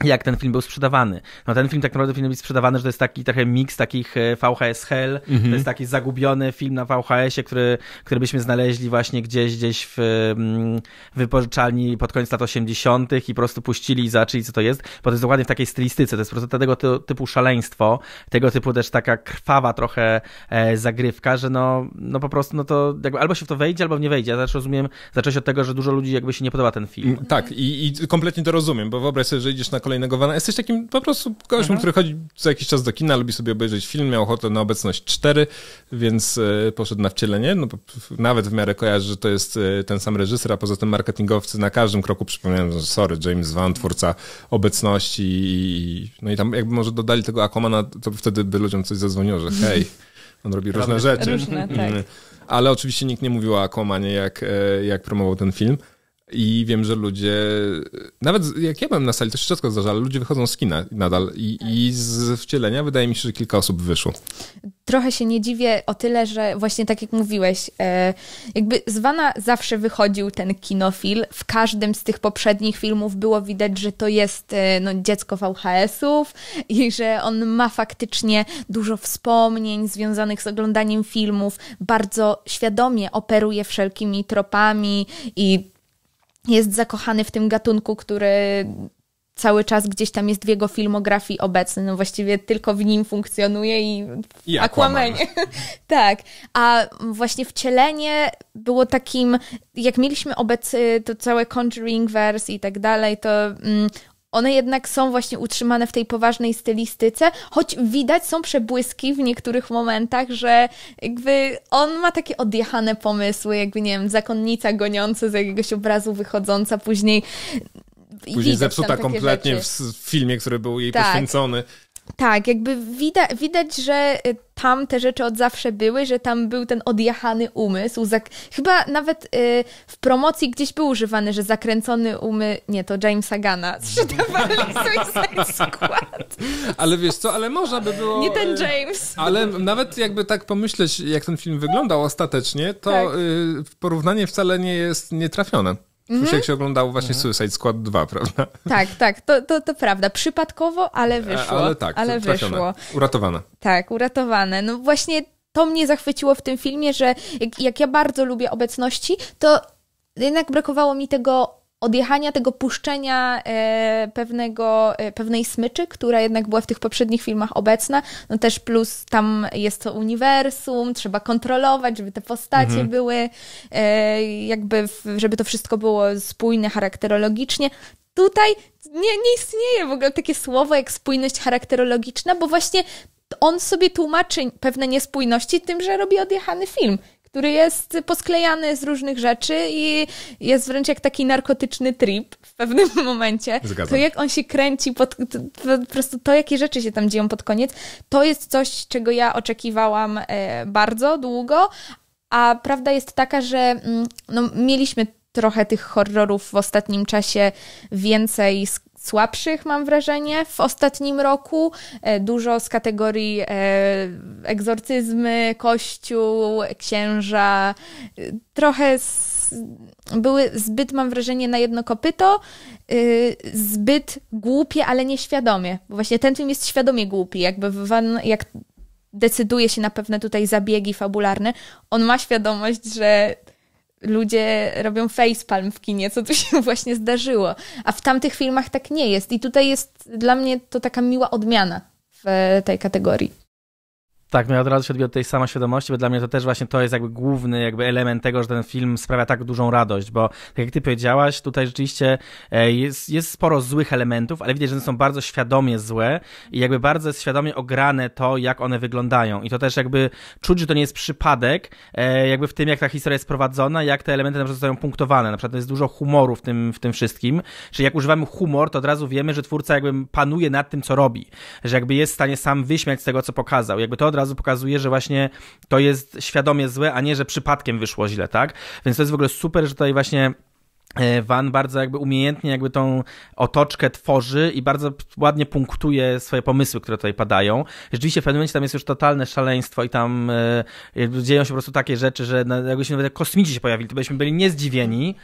jak ten film był sprzedawany. No ten film tak naprawdę powinien być sprzedawany, że to jest taki trochę miks takich e, VHS Hell, to jest mhm. taki zagubiony film na VHS-ie, który, który byśmy znaleźli właśnie gdzieś, gdzieś w mm, wypożyczalni pod koniec lat 80. i po prostu puścili i zobaczyli, co to jest, bo to jest dokładnie w takiej stylistyce, to jest po prostu tego typu szaleństwo, tego typu też taka krwawa trochę e, zagrywka, że no, no po prostu no to albo się w to wejdzie, albo nie wejdzie. Ja też rozumiem, zacząłeś od tego, że dużo ludzi jakby się nie podoba ten film. Mm, tak i, i kompletnie to rozumiem, bo wyobraź sobie, że idziesz na kolejnego Vana. Jesteś takim po prostu gościem, mhm. który chodzi co jakiś czas do kina, lubi sobie obejrzeć film, miał ochotę na obecność 4, więc e, poszedł na wcielenie. No, nawet w miarę kojarzy, że to jest e, ten sam reżyser, a poza tym marketingowcy na każdym kroku przypominają, że sorry, James Van, twórca obecności i, no i tam jakby może dodali tego Akomana, to wtedy by ludziom coś zadzwoniło, że hej, on robi różne rzeczy. Różne, tak. Ale oczywiście nikt nie mówił o Akomanie, jak, e, jak promował ten film. I wiem, że ludzie, nawet jak ja byłem na sali, to się rzadko zdarza, ale ludzie wychodzą z kina nadal i, tak. i z wcielenia wydaje mi się, że kilka osób wyszło. Trochę się nie dziwię o tyle, że właśnie tak jak mówiłeś, e, jakby zwana zawsze wychodził ten kinofil. W każdym z tych poprzednich filmów było widać, że to jest e, no, dziecko VHS-ów i że on ma faktycznie dużo wspomnień związanych z oglądaniem filmów, bardzo świadomie operuje wszelkimi tropami i jest zakochany w tym gatunku, który cały czas gdzieś tam jest w jego filmografii obecny, no właściwie tylko w nim funkcjonuje i w tak, a właśnie wcielenie było takim, jak mieliśmy obecny to całe Conjuring Verse i tak dalej, to mm, one jednak są właśnie utrzymane w tej poważnej stylistyce, choć widać są przebłyski w niektórych momentach, że jakby on ma takie odjechane pomysły, jakby nie wiem, zakonnica goniąca z jakiegoś obrazu wychodząca później. Później zepsuta kompletnie w filmie, który był jej tak. poświęcony. Tak, jakby widać, widać, że y, tam te rzeczy od zawsze były, że tam był ten odjechany umysł. Zak- Chyba nawet y, w promocji gdzieś był używany, że zakręcony umysł. Nie, to Jamesa Gana sprzedawali Suicide skład. Ale wiesz co, ale można by było. Nie ten y, James. Ale nawet jakby tak pomyśleć, jak ten film wyglądał ostatecznie, to tak. y, porównanie wcale nie jest nietrafione. Mhm. Już jak się oglądało właśnie mhm. Suicide Squad 2, prawda? Tak, tak, to, to, to prawda. Przypadkowo, ale e, wyszło. Ale tak, ale wyszło. Uratowane. Tak, uratowane. No właśnie to mnie zachwyciło w tym filmie, że jak, jak ja bardzo lubię obecności, to jednak brakowało mi tego odjechania tego puszczenia e, pewnego, e, pewnej smyczy, która jednak była w tych poprzednich filmach obecna. No też plus tam jest to uniwersum, trzeba kontrolować, żeby te postacie mhm. były e, jakby, żeby to wszystko było spójne charakterologicznie. Tutaj nie, nie istnieje w ogóle takie słowo jak spójność charakterologiczna, bo właśnie on sobie tłumaczy pewne niespójności tym, że robi odjechany film który jest posklejany z różnych rzeczy i jest wręcz jak taki narkotyczny trip w pewnym momencie. Zgadzam. To jak on się kręci, pod, to, to, po prostu to, jakie rzeczy się tam dzieją pod koniec, to jest coś, czego ja oczekiwałam e, bardzo długo, a prawda jest taka, że mm, no, mieliśmy trochę tych horrorów w ostatnim czasie więcej, słabszych, mam wrażenie, w ostatnim roku. E, dużo z kategorii e, egzorcyzmy, kościół, księża. E, trochę z, były zbyt, mam wrażenie, na jedno kopyto, zbyt głupie, ale nieświadomie. Bo właśnie ten film jest świadomie głupi. Jakby Van, jak decyduje się na pewne tutaj zabiegi fabularne, on ma świadomość, że ludzie robią facepalm w kinie, co tu się właśnie zdarzyło. A w tamtych filmach tak nie jest. I tutaj jest dla mnie to taka miła odmiana w tej kategorii. Tak, no ja od razu się odbiję od tej samoświadomości, bo dla mnie to też właśnie to jest jakby główny jakby element tego, że ten film sprawia tak dużą radość, bo tak jak ty powiedziałaś, tutaj rzeczywiście e, jest, jest sporo złych elementów, ale widać, że one są bardzo świadomie złe i jakby bardzo jest świadomie ograne to, jak one wyglądają i to też jakby czuć, że to nie jest przypadek e, jakby w tym, jak ta historia jest prowadzona, jak te elementy na przykład zostają punktowane, na przykład jest dużo humoru w tym, w tym wszystkim, czyli jak używamy humor, to od razu wiemy, że twórca jakby panuje nad tym, co robi, że jakby jest w stanie sam wyśmiać z tego, co pokazał, jakby to od razu pokazuje, że właśnie to jest świadomie złe, a nie, że przypadkiem wyszło źle, tak? Więc to jest w ogóle super, że tutaj właśnie E, Van bardzo jakby umiejętnie jakby tą otoczkę tworzy i bardzo ładnie punktuje swoje pomysły, które tutaj padają. Rzeczywiście w pewnym momencie tam jest już totalne szaleństwo i tam e, dzieją się po prostu takie rzeczy, że jakby się nawet kosmici się pojawili, to byśmy byli niezdziwieni,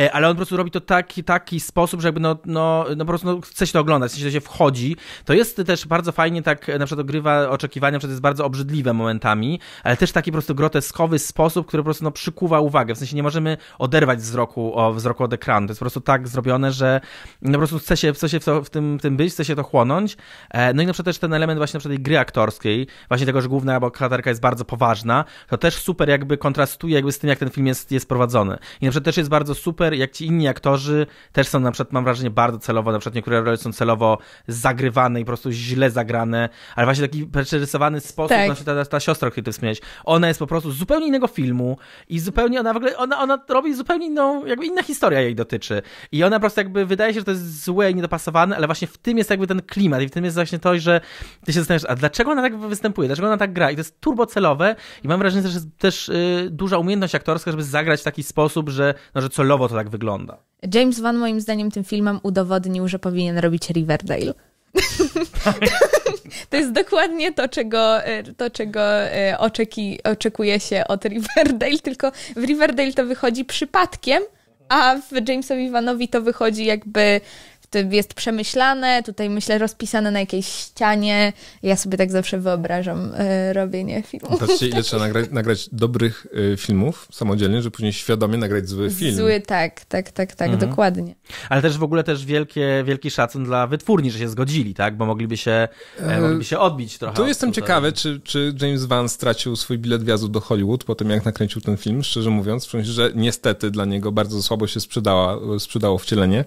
e, ale on po prostu robi to taki, taki sposób, że jakby no, no, no po prostu no, chce się to oglądać, chce to się wchodzi. To jest też bardzo fajnie tak na przykład ogrywa oczekiwania, na przykład jest bardzo obrzydliwe momentami, ale też taki po prostu groteskowy sposób, który po prostu no, przykuwa uwagę, w sensie nie możemy oderwać wzroku o wzroku wzroku od ekranu. To jest po prostu tak zrobione, że no po prostu chce się, chce się w, to, w tym, tym być, chce się to chłonąć. E, no i na przykład też ten element właśnie na przykład tej gry aktorskiej, właśnie tego, że główna bohaterka jest bardzo poważna, to też super jakby kontrastuje jakby z tym, jak ten film jest, jest prowadzony. I na przykład też jest bardzo super, jak ci inni aktorzy też są na przykład, mam wrażenie, bardzo celowo, na przykład niektóre role są celowo zagrywane i po prostu źle zagrane, ale właśnie taki przerysowany sposób, tak. znaczy ta, ta siostra, o której ty wspomniałeś, ona jest po prostu z zupełnie innego filmu i zupełnie ona w ogóle, ona, ona robi zupełnie inną, jakby inna historia historia jej dotyczy. I ona po prostu jakby wydaje się, że to jest złe i niedopasowane, ale właśnie w tym jest jakby ten klimat i w tym jest właśnie to, że ty się zastanawiasz, a dlaczego ona tak występuje, dlaczego ona tak gra i to jest turbocelowe i mam wrażenie, że jest też yy, duża umiejętność aktorska, żeby zagrać w taki sposób, że, no, że celowo to tak wygląda. James Wan moim zdaniem tym filmem udowodnił, że powinien robić Riverdale. to jest dokładnie to, czego, y, to, czego y, oczeki, oczekuje się od Riverdale, tylko w Riverdale to wychodzi przypadkiem, a w Jamesowi Vanowi to wychodzi jakby jest, jest przemyślane, tutaj myślę rozpisane na jakiejś ścianie. Ja sobie tak zawsze wyobrażam e, robienie filmów. Patrzcie, ile trzeba nagrać, nagrać dobrych e, filmów samodzielnie, żeby później świadomie nagrać zły film. Zły, tak, tak, tak, tak, mhm. dokładnie. Ale też w ogóle też wielkie, wielki szacun dla wytwórni, że się zgodzili, tak? Bo mogliby się, e, e mogliby się odbić trochę. Tu jestem ciekawy, czy, czy James Van stracił swój bilet wjazdu do Hollywood po tym, jak nakręcił ten film, szczerze mówiąc. w Myślę, że niestety dla niego bardzo słabo się sprzedała, sprzedało wcielenie,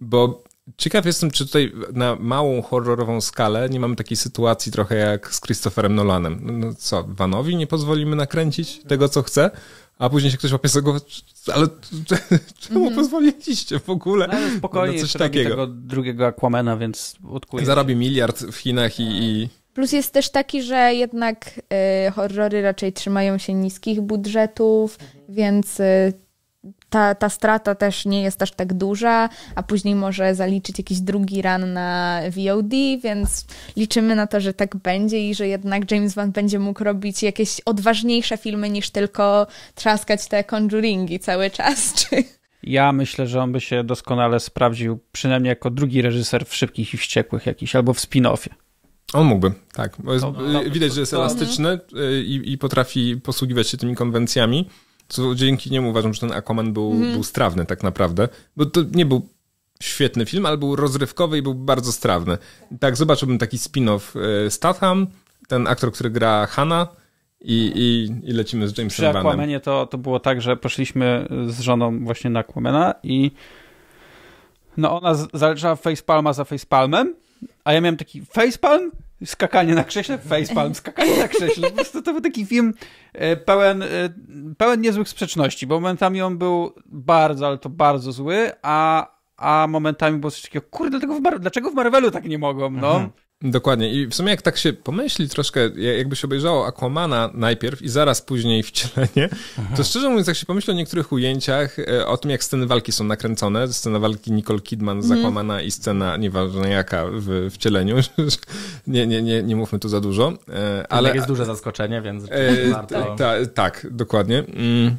bo Ciekaw jestem, czy tutaj na małą horrorową skalę nie mamy takiej sytuacji trochę jak z Christopherem Nolanem. No, no co, Vanowi nie pozwolimy nakręcić tego, co chce? A później się ktoś łapie za głowę, ale czemu mm -hmm. pozwoliliście w ogóle? No, spokojnie, no, coś takiego. tego drugiego Aquamana, więc odkuję. Zarobi miliard w Chinach i, i... Plus jest też taki, że jednak y, horrory raczej trzymają się niskich budżetów, więc y, ta, ta strata też nie jest aż tak duża, a później może zaliczyć jakiś drugi run na VOD, więc liczymy na to, że tak będzie i że jednak James Wan będzie mógł robić jakieś odważniejsze filmy niż tylko trzaskać te conjuringi cały czas. Czy... Ja myślę, że on by się doskonale sprawdził, przynajmniej jako drugi reżyser w Szybkich i Wściekłych jakiś, albo w spin-offie. On mógłby, tak. Jest, widać, że jest elastyczny y, i, i potrafi posługiwać się tymi konwencjami. Co dzięki niemu uważam, że ten Aquaman był, mhm. był strawny tak naprawdę. Bo to nie był świetny film, ale był rozrywkowy i był bardzo strawny. Tak, zobaczyłbym taki spin-off e, Statham, ten aktor, który gra Hanna i, i, i lecimy z Jamesem Przy Vanem. Przy Aquamanie to, to było tak, że poszliśmy z żoną właśnie na Aquamana i no ona zaleczała facepalma za facepalmem a ja miałem taki facepalm, skakanie na krześle, facepalm, skakanie na krześle. Po prostu to był taki film e, pełen, e, pełen niezłych sprzeczności, bo momentami on był bardzo, ale to bardzo zły, a, a momentami było coś takiego, kurde, dlaczego w, Mar dlaczego w Marvelu tak nie mogą, no? Mhm. Dokładnie. I w sumie jak tak się pomyśli troszkę, jakbyś obejrzało Aquamana najpierw i zaraz później wcielenie, Aha. to szczerze mówiąc, jak się pomyśli o niektórych ujęciach, e, o tym jak sceny walki są nakręcone, scena walki Nicole Kidman z mhm. Aquamana mm. i scena, nieważne jaka, w wcieleniu, nie, nie, nie, nie mówmy tu za dużo. E, ale jest duże zaskoczenie, więc e, warto... E, ta, tak, dokładnie. Mm,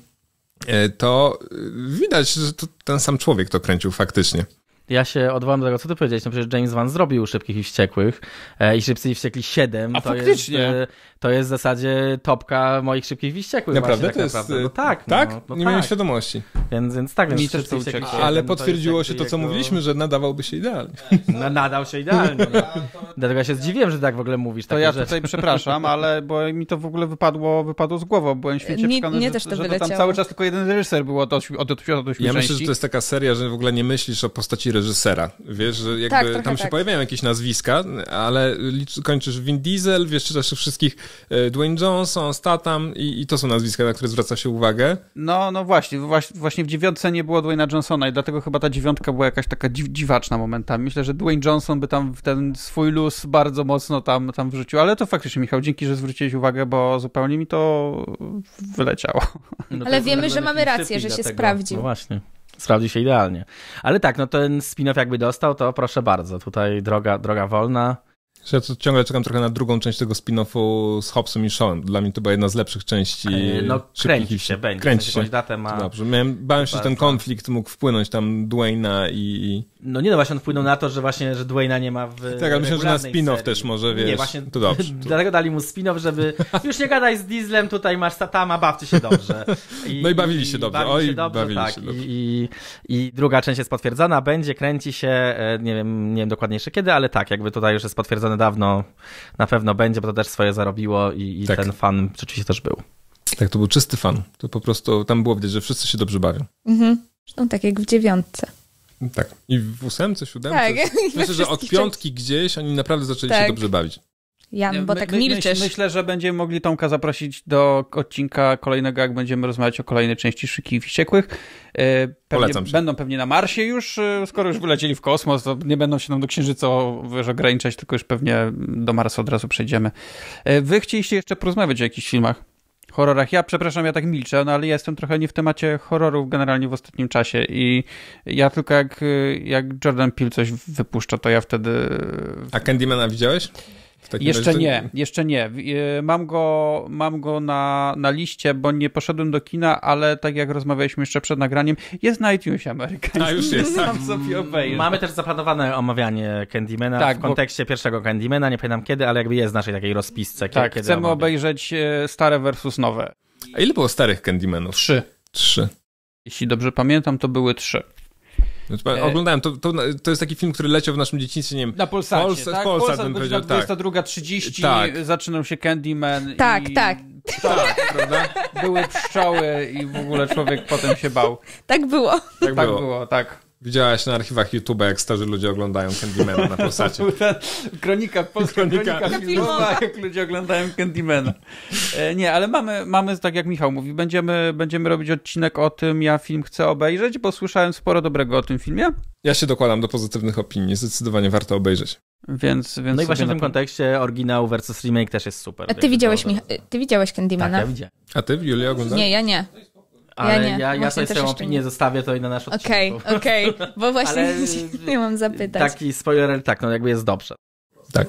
to widać, że to ten sam człowiek to kręcił faktycznie. Ja się odwołam do tego, co ty powiedziałeś. No przecież James Wan zrobił Szybkich i Wściekłych e, i Szybcy i Wściekli 7. A to faktycznie. Jest, e, to jest w zasadzie topka moich Szybkich i Wściekłych. Naprawdę? Właśnie, tak to jest... Naprawdę. No tak. Tak? No, tak? no, nie tak. miałem świadomości. Więc, więc tak, więc Szybcy i Wściekli 7, Ale potwierdziło się to, co jego... mówiliśmy, że nadawałby się idealnie. No, nadał się idealnie. No. Dlatego ja się zdziwiłem, że tak w ogóle mówisz. To ja rzeczy. tutaj przepraszam, ale bo mi to w ogóle wypadło, wypadło z głowy. Byłem święcie przekonany, że, też to że to tam cały czas tylko jeden reżyser był od, od, od, od, od Ja myślę, że to jest taka seria, że w ogóle nie myślisz o postaci reżysera. Wiesz, że jakby tak, tam się tak. pojawiają jakieś nazwiska, ale kończysz Vin Diesel, wiesz, czytasz wszystkich e, Dwayne Johnson, Statham i, i to są nazwiska, na które zwraca się uwagę. No, no właśnie, właśnie w dziewiątce nie było Dwayna Johnsona i dlatego chyba ta dziewiątka była jakaś taka dziwaczna momentami. Myślę, że Dwayne Johnson by tam w ten swój luz bardzo mocno tam, tam wrzucił, ale to faktycznie, Michał, dzięki, że zwróciłeś uwagę, bo zupełnie mi to wyleciało. No ale wiemy, że mamy rację, że się dlatego. sprawdził. No właśnie. Sprawdzi się idealnie. Ale tak, no ten spin-off jakby dostał, to proszę bardzo, tutaj droga, droga wolna. Ja ciągle czekam trochę na drugą część tego spin-offu z Hobbsem i Shawem. Dla mnie to była jedna z lepszych części. E, no kręci się, będzie. Kręci się. datę ma... Dobrze. Miałem, bałem się, że ten konflikt mógł wpłynąć tam Dwayna i... No nie no, właśnie on wpłynął na to, że właśnie, że Dwayna nie ma w Tak, ale myślę, że na spin-off też może, wiesz. Nie, właśnie, to dobrze. To... Dlatego dali mu spin-off, żeby już nie gadaj z Dieslem, tutaj masz Satama, bawcie się dobrze. I, no i bawili się dobrze. Bawili Oj, się dobrze, bawili tak. się dobrze. I, i, I druga część jest potwierdzona, będzie, kręci się, e, nie wiem, nie wiem dokładnie jeszcze kiedy, ale tak, jakby tutaj już jest potwierdzone dawno, na pewno będzie, bo to też swoje zarobiło i, i tak. ten fan rzeczywiście też był. Tak, to był czysty fan. To po prostu tam było widać, że wszyscy się dobrze bawią. Mhm. No tak jak w dziewiątce. Tak. I w ósemce, siódemce. Tak. Myślę, że od piątki gdzieś oni naprawdę zaczęli tak. się dobrze bawić. Jan, bo tak my, milczysz. myślę, że będziemy mogli Tomka zaprosić do odcinka kolejnego, jak będziemy rozmawiać o kolejnej części Szyki Wściekłych. E, pewnie Polecam się. Będą pewnie na Marsie już, e, skoro już wylecieli w kosmos, to nie będą się nam do Księżyca wiesz, ograniczać, tylko już pewnie do Marsa od razu przejdziemy. E, wy chcieliście jeszcze porozmawiać o jakichś filmach? horrorach. Ja przepraszam, ja tak milczę, no ale ja jestem trochę nie w temacie horrorów generalnie w ostatnim czasie i ja tylko jak, jak Jordan Peele coś wypuszcza, to ja wtedy... A Candymana widziałeś? Jeszcze razie... nie, jeszcze nie. Y, mam go, mam go na, na liście, bo nie poszedłem do kina, ale tak jak rozmawialiśmy jeszcze przed nagraniem, jest na iTunesie amerykańskim. A już jest, tak. sobie Mamy też zaplanowane omawianie Candymana tak, w kontekście bo... pierwszego Candymana, nie pamiętam kiedy, ale jakby jest w naszej takiej rozpisce. Tak, kiedy chcemy omawiam. obejrzeć e, stare versus nowe. A ile było starych Candymanów? Trzy. Trzy. Jeśli dobrze pamiętam, to były trzy. E, oglądałem, to, to, to, jest taki film, który leciał w naszym dzieciństwie, nie wiem. Na Polsacie, Polsat, tak? Polsat, Polsat bym tak. 22.30, tak. zaczynał się Candyman Tak, i... Tak. tak. Tak, prawda? Były pszczoły i w ogóle człowiek potem się bał. Tak było. Tak, tak było. było, tak. Widziałaś na archiwach YouTube, jak starzy ludzie oglądają Candymana na Polsacie. kronika, polska kronika, kronika filmowa, jak ludzie oglądają Candymana. E, nie, ale mamy, mamy, tak jak Michał mówi, będziemy, będziemy robić odcinek o tym, ja film chcę obejrzeć, bo słyszałem sporo dobrego o tym filmie. Ja się dokładam do pozytywnych opinii, zdecydowanie warto obejrzeć. Więc, więc no i właśnie w tym kontekście oryginał versus remake też jest super. A ty, widziałeś, to... ty widziałeś Candymana? Tak, ja widziałem. A ty, Julia, oglądasz? Nie, ja nie. Ale ja, nie, ja, ja sobie swoją opinię nie. zostawię to i na nasz odcinek. Okej, okay, okej, okay, bo właśnie ale... nie mam zapytać. Taki spoiler, tak, no jakby jest dobrze. Tak,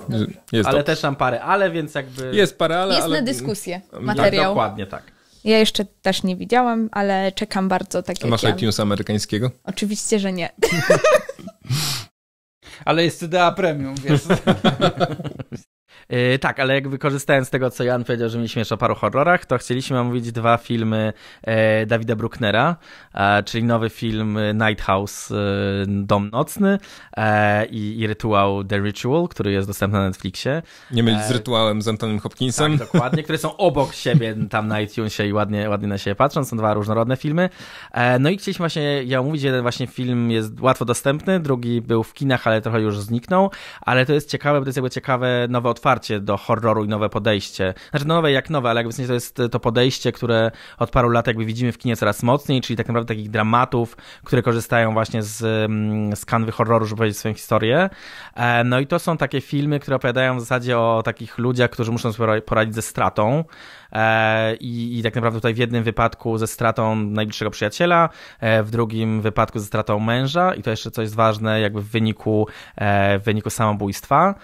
jest Ale dobrze. też mam parę ale, więc jakby... Jest parę ale, Jest ale... na dyskusję mm, tak, materiał. Tak, dokładnie, tak. Ja jeszcze też nie widziałam, ale czekam bardzo tak A masz jak ja. amerykańskiego? Oczywiście, że nie. ale jest idea premium, więc. Yy, tak, ale jak wykorzystałem z tego, co Jan powiedział, że mieliśmy jeszcze o paru horrorach, to chcieliśmy omówić dwa filmy e, Dawida Brucknera, e, czyli nowy film Night House, e, Dom Nocny e, i, i, rytuał The Ritual, który jest dostępny na Netflixie. Nie mylić e, z rytuałem z Antonym Hopkinsem. Tak, dokładnie, które są obok siebie tam na iTunesie i ładnie, ładnie na siebie patrzą. Są dwa różnorodne filmy. E, no i chcieliśmy właśnie ja omówić, jeden właśnie film jest łatwo dostępny, drugi był w kinach, ale trochę już zniknął, ale to jest ciekawe, bo to jest jakby ciekawe nowe otwarcie otwarcie do horroru i nowe podejście. Znaczy nowe jak nowe, ale jakby w sensie to jest to podejście, które od paru lat jakby widzimy w kinie coraz mocniej, czyli tak naprawdę takich dramatów, które korzystają właśnie z, mm, z kanwy horroru, żeby powiedzieć swoją historię. E, no i to są takie filmy, które opowiadają w zasadzie o takich ludziach, którzy muszą sobie poradzić ze stratą. E, I, I, tak naprawdę tutaj w jednym wypadku ze stratą najbliższego przyjaciela, e, w drugim wypadku ze stratą męża, i to jeszcze coś ważne, jakby w wyniku, w wyniku samobójstwa.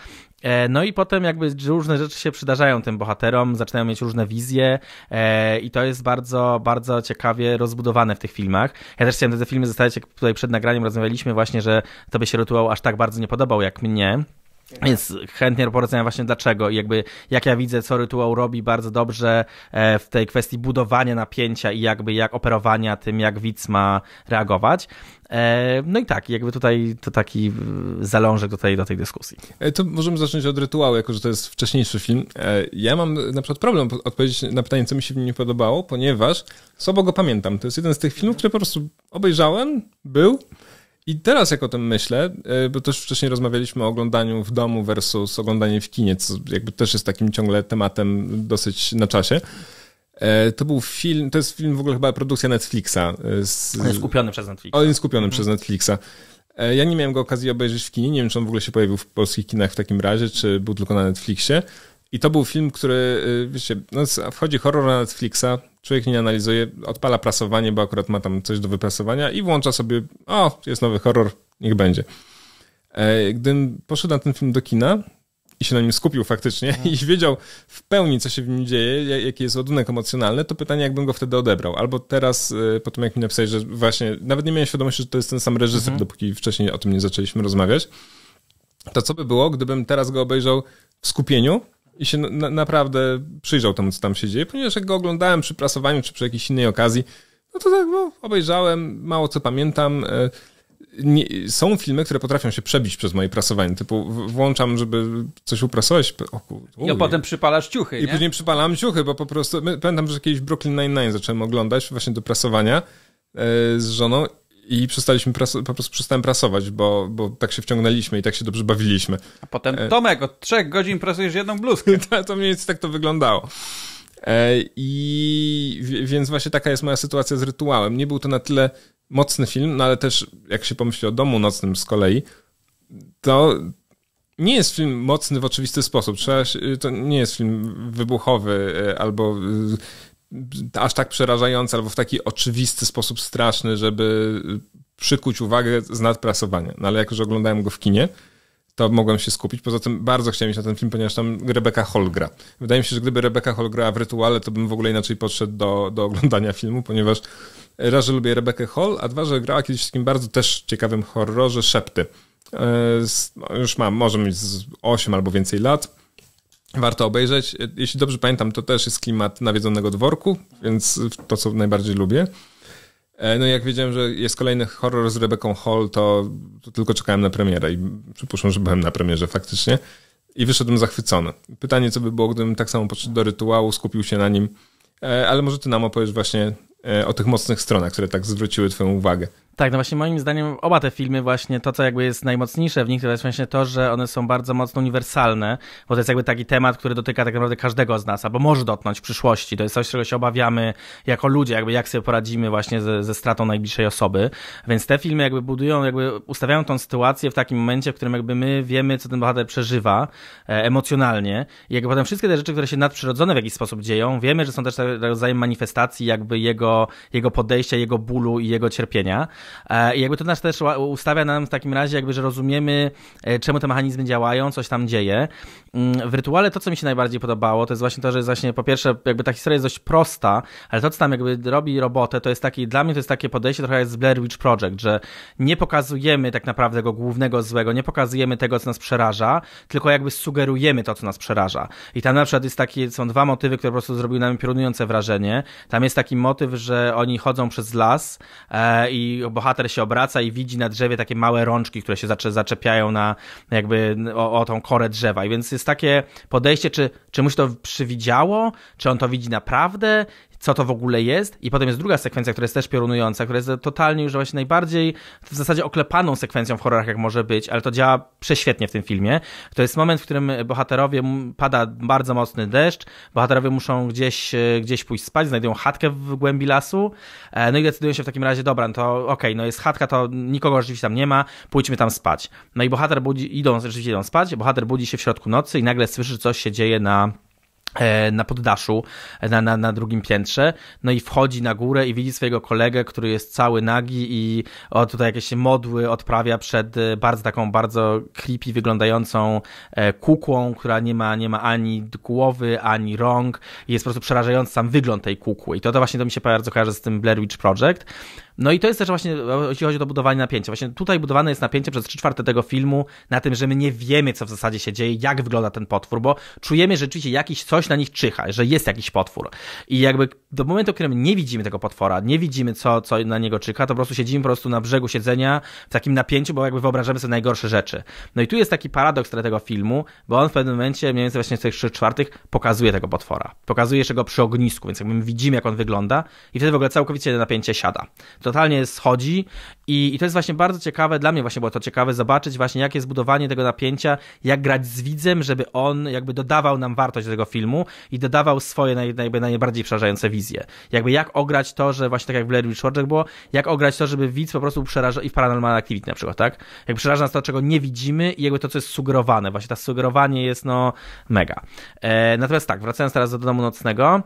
E, no i potem jakby różne rzeczy się przydarzają tym bohaterom, zaczynają mieć różne wizje e, i to jest bardzo, bardzo ciekawie rozbudowane w tych filmach. Ja też chciałem te filmy zostawić, jak tutaj przed nagraniem rozmawialiśmy właśnie, że to by się rytuał aż tak bardzo nie podobał jak mnie. Więc chętnie porozmawiam właśnie dlaczego i jakby jak ja widzę, co rytuał robi bardzo dobrze e, w tej kwestii budowania napięcia i jakby jak operowania tym, jak widz ma reagować. E, no i tak, jakby tutaj to taki e, zalążek do tej, do tej dyskusji. E, to możemy zacząć od rytuału, jako że to jest wcześniejszy film. Ja mam na przykład problem odpowiedzieć na pytanie, co mi się w nim nie podobało, ponieważ słabo go pamiętam. To jest jeden z tych filmów, które po prostu obejrzałem, był i teraz jak o tym myślę, bo też wcześniej rozmawialiśmy o oglądaniu w domu versus oglądanie w kinie, co jakby też jest takim ciągle tematem dosyć na czasie. E, to był film, to jest film w ogóle chyba produkcja Netflixa. E, z, on jest kupiony przez Netflixa. On jest kupiony mhm. przez Netflixa. E, ja nie miałem go okazji obejrzeć w kinie, nie wiem czy on w ogóle się pojawił w polskich kinach w takim razie, czy był tylko na Netflixie. I to był film, który, wiecie, no, wchodzi horror na Netflixa, człowiek nie analizuje, odpala prasowanie, bo akurat ma tam coś do wyprasowania i włącza sobie, o, jest nowy horror, niech będzie. Gdym poszedł na ten film do kina, i się na nim skupił faktycznie tak. i wiedział w pełni, co się w nim dzieje, jaki jest ładunek emocjonalny, to pytanie, jakbym go wtedy odebrał. Albo teraz, y, po tym jak mi napisałeś, że właśnie, nawet nie miałem świadomości, że to jest ten sam reżyser, mhm. dopóki wcześniej o tym nie zaczęliśmy rozmawiać, to co by było, gdybym teraz go obejrzał w skupieniu i się na, naprawdę przyjrzał temu, co tam się dzieje, ponieważ jak go oglądałem przy prasowaniu czy przy jakiejś innej okazji, no to tak, no, obejrzałem, mało co pamiętam, y, nie, są filmy, które potrafią się przebić przez moje prasowanie. Typu włączam, żeby coś uprasować. O, I potem przypalasz ciuchy. I nie? później przypalam ciuchy, bo po prostu. Pamiętam, że kiedyś Brooklyn Nine-Nine zacząłem oglądać właśnie do prasowania e, z żoną i przestaliśmy po prostu przestałem prasować, bo, bo tak się wciągnęliśmy i tak się dobrze bawiliśmy. A potem e, Tomek, od trzech godzin prasujesz jedną bluzkę. to, to mniej więcej tak to wyglądało. E, I więc właśnie taka jest moja sytuacja z rytuałem. Nie był to na tyle mocny film, no ale też jak się pomyśli o domu nocnym z kolei, to nie jest film mocny w oczywisty sposób. Trzeba, to nie jest film wybuchowy e, albo e, aż tak przerażający, albo w taki oczywisty sposób straszny, żeby przykuć uwagę z nadprasowania. No ale jako, że oglądałem go w kinie, to mogłem się skupić. Poza tym bardzo chciałem iść na ten film, ponieważ tam Rebeka Holgra. Wydaje mi się, że gdyby Rebeka Holgra w rytuale, to bym w ogóle inaczej podszedł do, do oglądania filmu, ponieważ raz, że lubię Rebekę Hall, a dwa, że grała kiedyś w takim bardzo też ciekawym horrorze Szepty. E, no, już mam, może mieć 8 albo więcej lat. Warto obejrzeć. E, jeśli dobrze pamiętam, to też jest klimat nawiedzonego dworku, więc to, co najbardziej lubię. E, no jak wiedziałem, że jest kolejny horror z Rebeką Hall, to, to tylko czekałem na premierę i przypuszczam, że byłem na premierze faktycznie i wyszedłem zachwycony. Pytanie, co by było, gdybym tak samo podszedł do rytuału, skupił się na nim, e, ale może ty nam opowiesz właśnie e, o tych mocnych stronach, które tak zwróciły twoją uwagę. Tak, no właśnie moim zdaniem oba te filmy właśnie, to co jakby jest najmocniejsze w nich, to jest właśnie to, że one są bardzo mocno uniwersalne, bo to jest jakby taki temat, który dotyka tak naprawdę każdego z nas, albo może dotknąć w przyszłości. To jest coś, czego się obawiamy jako ludzie, jakby jak sobie poradzimy właśnie ze, ze stratą najbliższej osoby. Więc te filmy jakby budują, jakby ustawiają tą sytuację w takim momencie, w którym jakby my wiemy, co ten bohater przeżywa e, emocjonalnie. I jakby potem wszystkie te rzeczy, które się nadprzyrodzone w jakiś sposób dzieją, wiemy, że są też rodzajem manifestacji jakby jego, jego podejścia, jego bólu i jego cierpienia. E, I jakby to nas też ustawia nam w takim razie, jakby, że rozumiemy, e, czemu te mechanizmy działają, coś tam dzieje. Mm, w rytuale to, co mi się najbardziej podobało, to jest właśnie to, że jest właśnie po pierwsze, jakby ta historia jest dość prosta, ale to, co tam jakby robi robotę, to jest taki, dla mnie to jest takie podejście trochę jak z Blair Witch Project, że nie pokazujemy tak naprawdę tego głównego złego, nie pokazujemy tego, co nas przeraża, tylko jakby sugerujemy to, co nas przeraża. I tam na przykład jest taki są dwa motywy, które po prostu zrobiły nam piorunujące wrażenie. Tam jest taki motyw, że oni chodzą przez las e, i bohater się obraca i widzi na drzewie takie małe rączki, które się zaczepiają na jakby o, o tą korę drzewa. I więc jest takie podejście, czy, czy mu się to przywidziało, czy on to widzi naprawdę, co to w ogóle jest. I potem jest druga sekwencja, która jest też piorunująca, która jest totalnie już właśnie najbardziej w zasadzie oklepaną sekwencją w horrorach, jak może być, ale to działa prześwietnie w tym filmie. To jest moment, w którym bohaterowie pada bardzo mocny deszcz, bohaterowie muszą gdzieś, e, gdzieś pójść spać, znajdują chatkę w głębi lasu, e, no i decydują się w takim razie, dobra, no to okej, okay, no jest chatka, to nikogo rzeczywiście tam nie ma, pójdźmy tam spać. No i bohater budzi, idą, rzeczywiście idą spać, bohater budzi się w środku nocy i nagle słyszy, że coś się dzieje na E, na poddaszu, e, na, na, na drugim piętrze, no i wchodzi na górę i widzi swojego kolegę, który jest cały nagi i o, tutaj jakieś modły odprawia przed e, bardzo taką bardzo creepy wyglądającą kukłą, która nie ma, nie ma ani głowy, ani rąk i jest po prostu przerażający sam wygląd tej kukły i to, to właśnie to mi się bardzo kojarzy z tym Blair Witch Project, no i to jest też właśnie, jeśli chodzi o budowanie napięcia. Właśnie tutaj budowane jest napięcie przez 3 czwarte tego filmu na tym, że my nie wiemy, co w zasadzie się dzieje, jak wygląda ten potwór, bo czujemy że rzeczywiście jakiś coś na nich czyha, że jest jakiś potwór. I jakby do momentu, w którym nie widzimy tego potwora, nie widzimy, co, co na niego czyha, to po prostu siedzimy po prostu na brzegu siedzenia w takim napięciu, bo jakby wyobrażamy sobie najgorsze rzeczy. No i tu jest taki paradoks tego filmu, bo on w pewnym momencie, mniej więcej właśnie w tych 3 czwartych, pokazuje tego potwora. Pokazuje jeszcze go przy ognisku, więc jakby my widzimy, jak on wygląda i wtedy w ogóle całkowicie napięcie siada totalnie schodzi i, i to jest właśnie bardzo ciekawe, dla mnie właśnie było to ciekawe zobaczyć właśnie jakie jest budowanie tego napięcia, jak grać z widzem, żeby on jakby dodawał nam wartość tego filmu i dodawał swoje naj, naj, najbardziej przerażające wizje. Jakby jak ograć to, że właśnie tak jak w Blair Witch było, jak ograć to, żeby widz po prostu przeraża i w Paranormal Activity na przykład, tak? Jak przeraża nas to, czego nie widzimy i jakby to, co jest sugerowane. Właśnie to sugerowanie jest no mega. E, natomiast tak, wracając teraz do domu nocnego,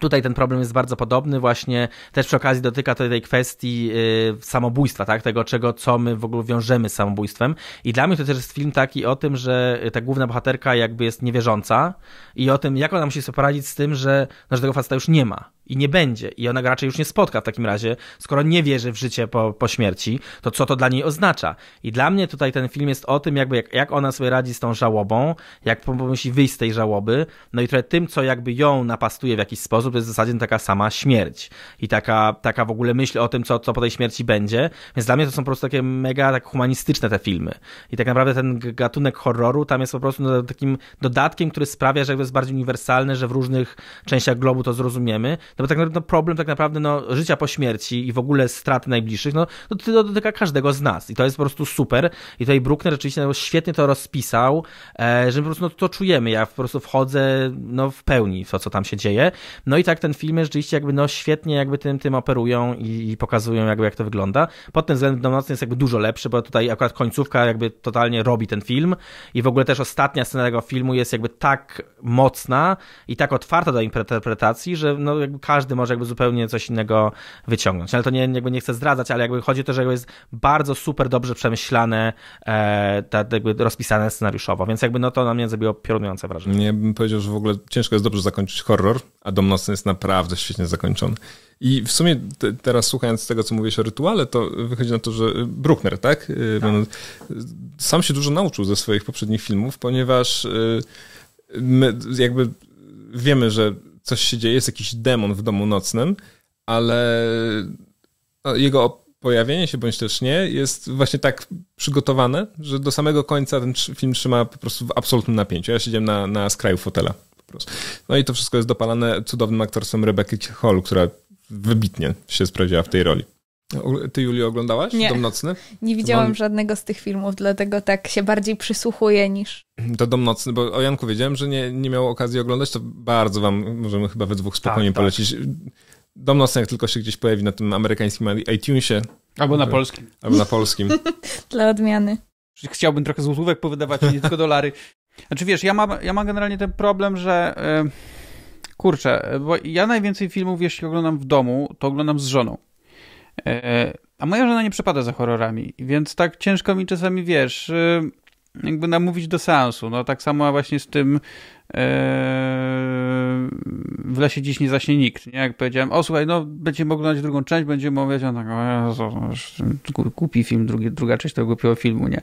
Tutaj ten problem jest bardzo podobny, właśnie też przy okazji dotyka to tej kwestii yy, samobójstwa, tak? Tego, czego, co my w ogóle wiążemy z samobójstwem. I dla mnie to też jest film taki o tym, że ta główna bohaterka jakby jest niewierząca i o tym, jak ona musi sobie poradzić z tym, że, no, że tego faceta już nie ma i nie będzie. I ona raczej już nie spotka w takim razie, skoro nie wierzy w życie po, po śmierci, to co to dla niej oznacza? I dla mnie tutaj ten film jest o tym, jakby jak, jak ona sobie radzi z tą żałobą, jak pomyśli wyjść z tej żałoby, no i trochę tym, co jakby ją napastuje w jakiś sposób, to jest w zasadzie taka sama śmierć. I taka, taka w ogóle myśl o tym, co, co po tej śmierci będzie. Więc dla mnie to są po prostu takie mega tak humanistyczne te filmy. I tak naprawdę ten gatunek horroru tam jest po prostu no, takim dodatkiem, który sprawia, że jest bardziej uniwersalny, że w różnych częściach globu to zrozumiemy, no bo tak naprawdę no, problem tak naprawdę no, życia po śmierci i w ogóle straty najbliższych, no to no, dotyka każdego z nas i to jest po prostu super. I tutaj Bruckner rzeczywiście no, świetnie to rozpisał, e, że po prostu no, to czujemy. Ja po prostu wchodzę no, w pełni w to, co tam się dzieje. No i tak ten film rzeczywiście jakby no, świetnie jakby tym, tym operują i, i pokazują jakby jak to wygląda. Pod tym względem no, Nocny jest jakby dużo lepszy, bo tutaj akurat końcówka jakby totalnie robi ten film i w ogóle też ostatnia scena tego filmu jest jakby tak mocna i tak otwarta do interpretacji, że no jakby każdy może jakby zupełnie coś innego wyciągnąć. Ale to nie, jakby nie chcę zdradzać, ale jakby chodzi o to, że jest bardzo super dobrze przemyślane, e, ta, jakby rozpisane scenariuszowo, więc jakby no to na mnie zrobiło piorunujące wrażenie. Nie bym powiedział, że w ogóle ciężko jest dobrze zakończyć horror, a Dom Nocny jest naprawdę świetnie zakończony. I w sumie te, teraz słuchając tego, co mówię o rytuale, to wychodzi na to, że Bruckner, tak? Y, tak. Sam się dużo nauczył ze swoich poprzednich filmów, ponieważ y, my jakby wiemy, że coś się dzieje, jest jakiś demon w domu nocnym, ale jego pojawienie się bądź też nie jest właśnie tak przygotowane, że do samego końca ten film trzyma po prostu w absolutnym napięciu. Ja siedziałem na, na skraju fotela po prostu. No i to wszystko jest dopalane cudownym aktorstwem Rebeki Hall, która wybitnie się sprawdziła w tej roli. Ty, Julio, oglądałaś nie. Dom Nocny? Nie widziałam Mam... żadnego z tych filmów, dlatego tak się bardziej przysłuchuję niż... To Dom Nocny, bo o Janku wiedziałem, że nie, nie miał okazji oglądać, to bardzo wam możemy chyba we dwóch spokojnie tak, tak. polecić. Tak. Dom Nocny, jak tylko się gdzieś pojawi na tym amerykańskim iTunesie. Albo na polskim. Albo na polskim. Dla odmiany. Chciałbym trochę złotówek powydawać, nie tylko dolary. Znaczy wiesz, ja mam, ja mam generalnie ten problem, że... Yy, kurczę, bo ja najwięcej filmów, jeśli oglądam w domu, to oglądam z żoną. E, a moja żona nie przepada za horrorami, więc tak ciężko mi czasami, wiesz, y, jakby namówić do seansu. No tak samo właśnie z tym e, w lesie dziś nie zaśnie nikt. Nie? Jak powiedziałem, o słuchaj, no będziemy oglądać drugą część, będziemy mówić, on tak, o Jezu, kupi no, film, drugi, druga część tego głupiego filmu, nie?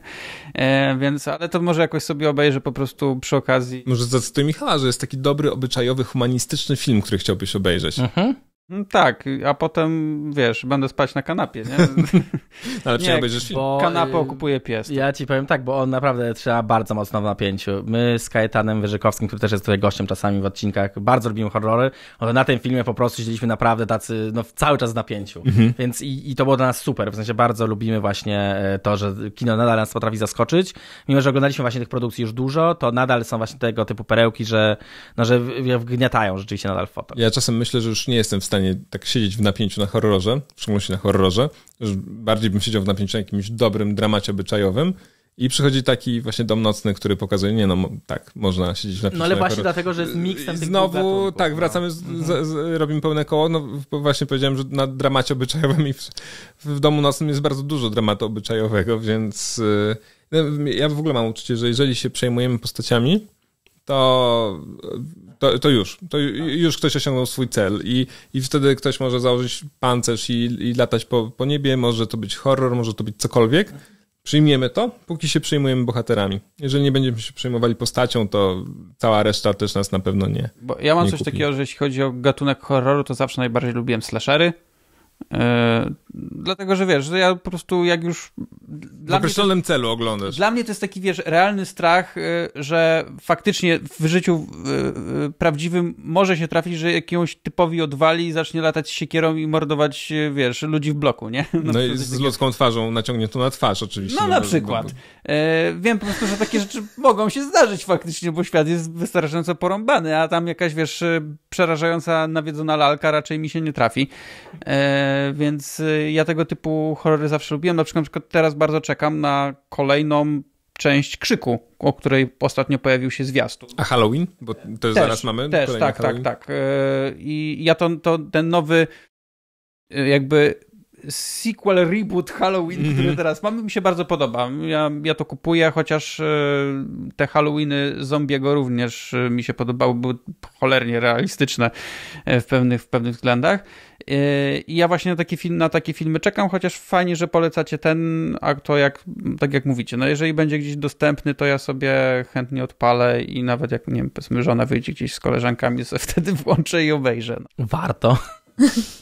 E, więc, ale to może jakoś sobie obejrzę po prostu przy okazji. Może zacytuj Michała, że jest taki dobry, obyczajowy, humanistyczny film, który chciałbyś obejrzeć. Mhm. No tak, a potem wiesz, będę spać na kanapie, nie? Ale trzeba być film. Kanapę y, okupuje pies. Ja ci powiem tak, bo on naprawdę trzyma bardzo mocno w napięciu. My z Kajetanem Wyrzykowskim, który też jest tutaj gościem czasami w odcinkach, bardzo lubimy horrory, ale na tym filmie po prostu siedzieliśmy naprawdę tacy, no cały czas w napięciu. Mhm. Więc i, i, to było dla nas super, w sensie bardzo lubimy właśnie e, to, że kino nadal nas potrafi zaskoczyć. Mimo, że oglądaliśmy właśnie tych produkcji już dużo, to nadal są właśnie tego typu perełki, że, no, że wgniatają rzeczywiście nadal w Ja czasem myślę, że już nie jestem w stanie stanie tak siedzieć w napięciu na horrorze, w szczególności na horrorze, bardziej bym siedział w napięciu na jakimś dobrym dramacie obyczajowym i przychodzi taki właśnie dom nocny, który pokazuje, nie no, tak, można siedzieć no na No ale właśnie dlatego, że jest miksem tych Znowu, gatunków, tak, no. wracamy, no. z, mhm. z, z, robimy pełne koło, no właśnie powiedziałem, że na dramacie obyczajowym i w, w domu nocnym jest bardzo dużo dramatu obyczajowego, więc y, no, ja w ogóle mam uczucie, że jeżeli się przejmujemy postaciami, to to, to już. To już ktoś osiągnął swój cel i, i wtedy ktoś może założyć pancerz i, i latać po, po niebie, może to być horror, może to być cokolwiek. Przyjmiemy to, póki się przyjmujemy bohaterami. Jeżeli nie będziemy się przyjmowali postacią, to cała reszta też nas na pewno nie. Bo ja mam coś kupi. takiego, że jeśli chodzi o gatunek horroru, to zawsze najbardziej lubiłem slashery. E, dlatego, że wiesz, że ja po prostu jak już... Dla w określonym jest, celu oglądasz. Dla mnie to jest taki, wiesz, realny strach, e, że faktycznie w życiu prawdziwym może się trafić, że jakiegoś typowi odwali i zacznie latać siekierą i mordować, e, wiesz, ludzi w bloku, nie? No, no i z takie... ludzką twarzą naciągniętą na twarz oczywiście. No na przykład. wiem po prostu, że takie rzeczy mogą się zdarzyć faktycznie, bo świat jest wystarczająco porąbany, a tam jakaś, wiesz, przerażająca nawiedzona lalka raczej mi się nie trafi. E, więc y, ja tego typu horrory zawsze lubiłem. Na przykład teraz bardzo czekam na kolejną część Krzyku, o której ostatnio pojawił się zwiastun. A Halloween? Bo to też, zaraz mamy Też, tak, tak, Halloween. tak, tak. I ja to, to ten nowy y, jakby sequel, reboot Halloween, mm -hmm. który mhm. teraz mam mi się bardzo podoba. Ja, ja to kupuję, chociaż e, te Halloweeny zombiego również e, mi się podobały, były cholernie realistyczne e, w pewnych, w pewnych względach. I ja właśnie na takie, film, na takie filmy czekam, chociaż fajnie, że polecacie ten, a to jak, tak jak mówicie, no jeżeli będzie gdzieś dostępny, to ja sobie chętnie odpalę i nawet jak, nie wiem, powiedzmy, żona wyjdzie gdzieś z koleżankami, sobie wtedy włączę i obejrzę. No. Warto.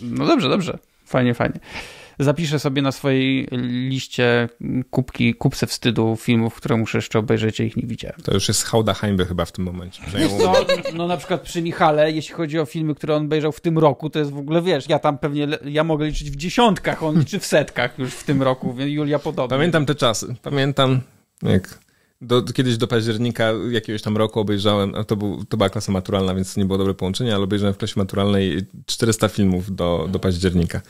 No dobrze, dobrze. Fajnie, fajnie. Zapiszę sobie na swojej liście kubki, kupce wstydu filmów, które muszę jeszcze obejrzeć, a ich nie widziałem. To już jest hałda hańby chyba w tym momencie. No, no na przykład przy Michale, jeśli chodzi o filmy, które on obejrzał w tym roku, to jest w ogóle, wiesz, ja tam pewnie, ja mogę liczyć w dziesiątkach, on liczy w setkach już w tym roku, więc Julia podobnie. Pamiętam te czasy, pamiętam jak do, kiedyś do października jakiegoś tam roku obejrzałem, a to, był, to była klasa maturalna, więc nie było dobre połączenie, ale obejrzałem w klasie maturalnej 400 filmów do, do października.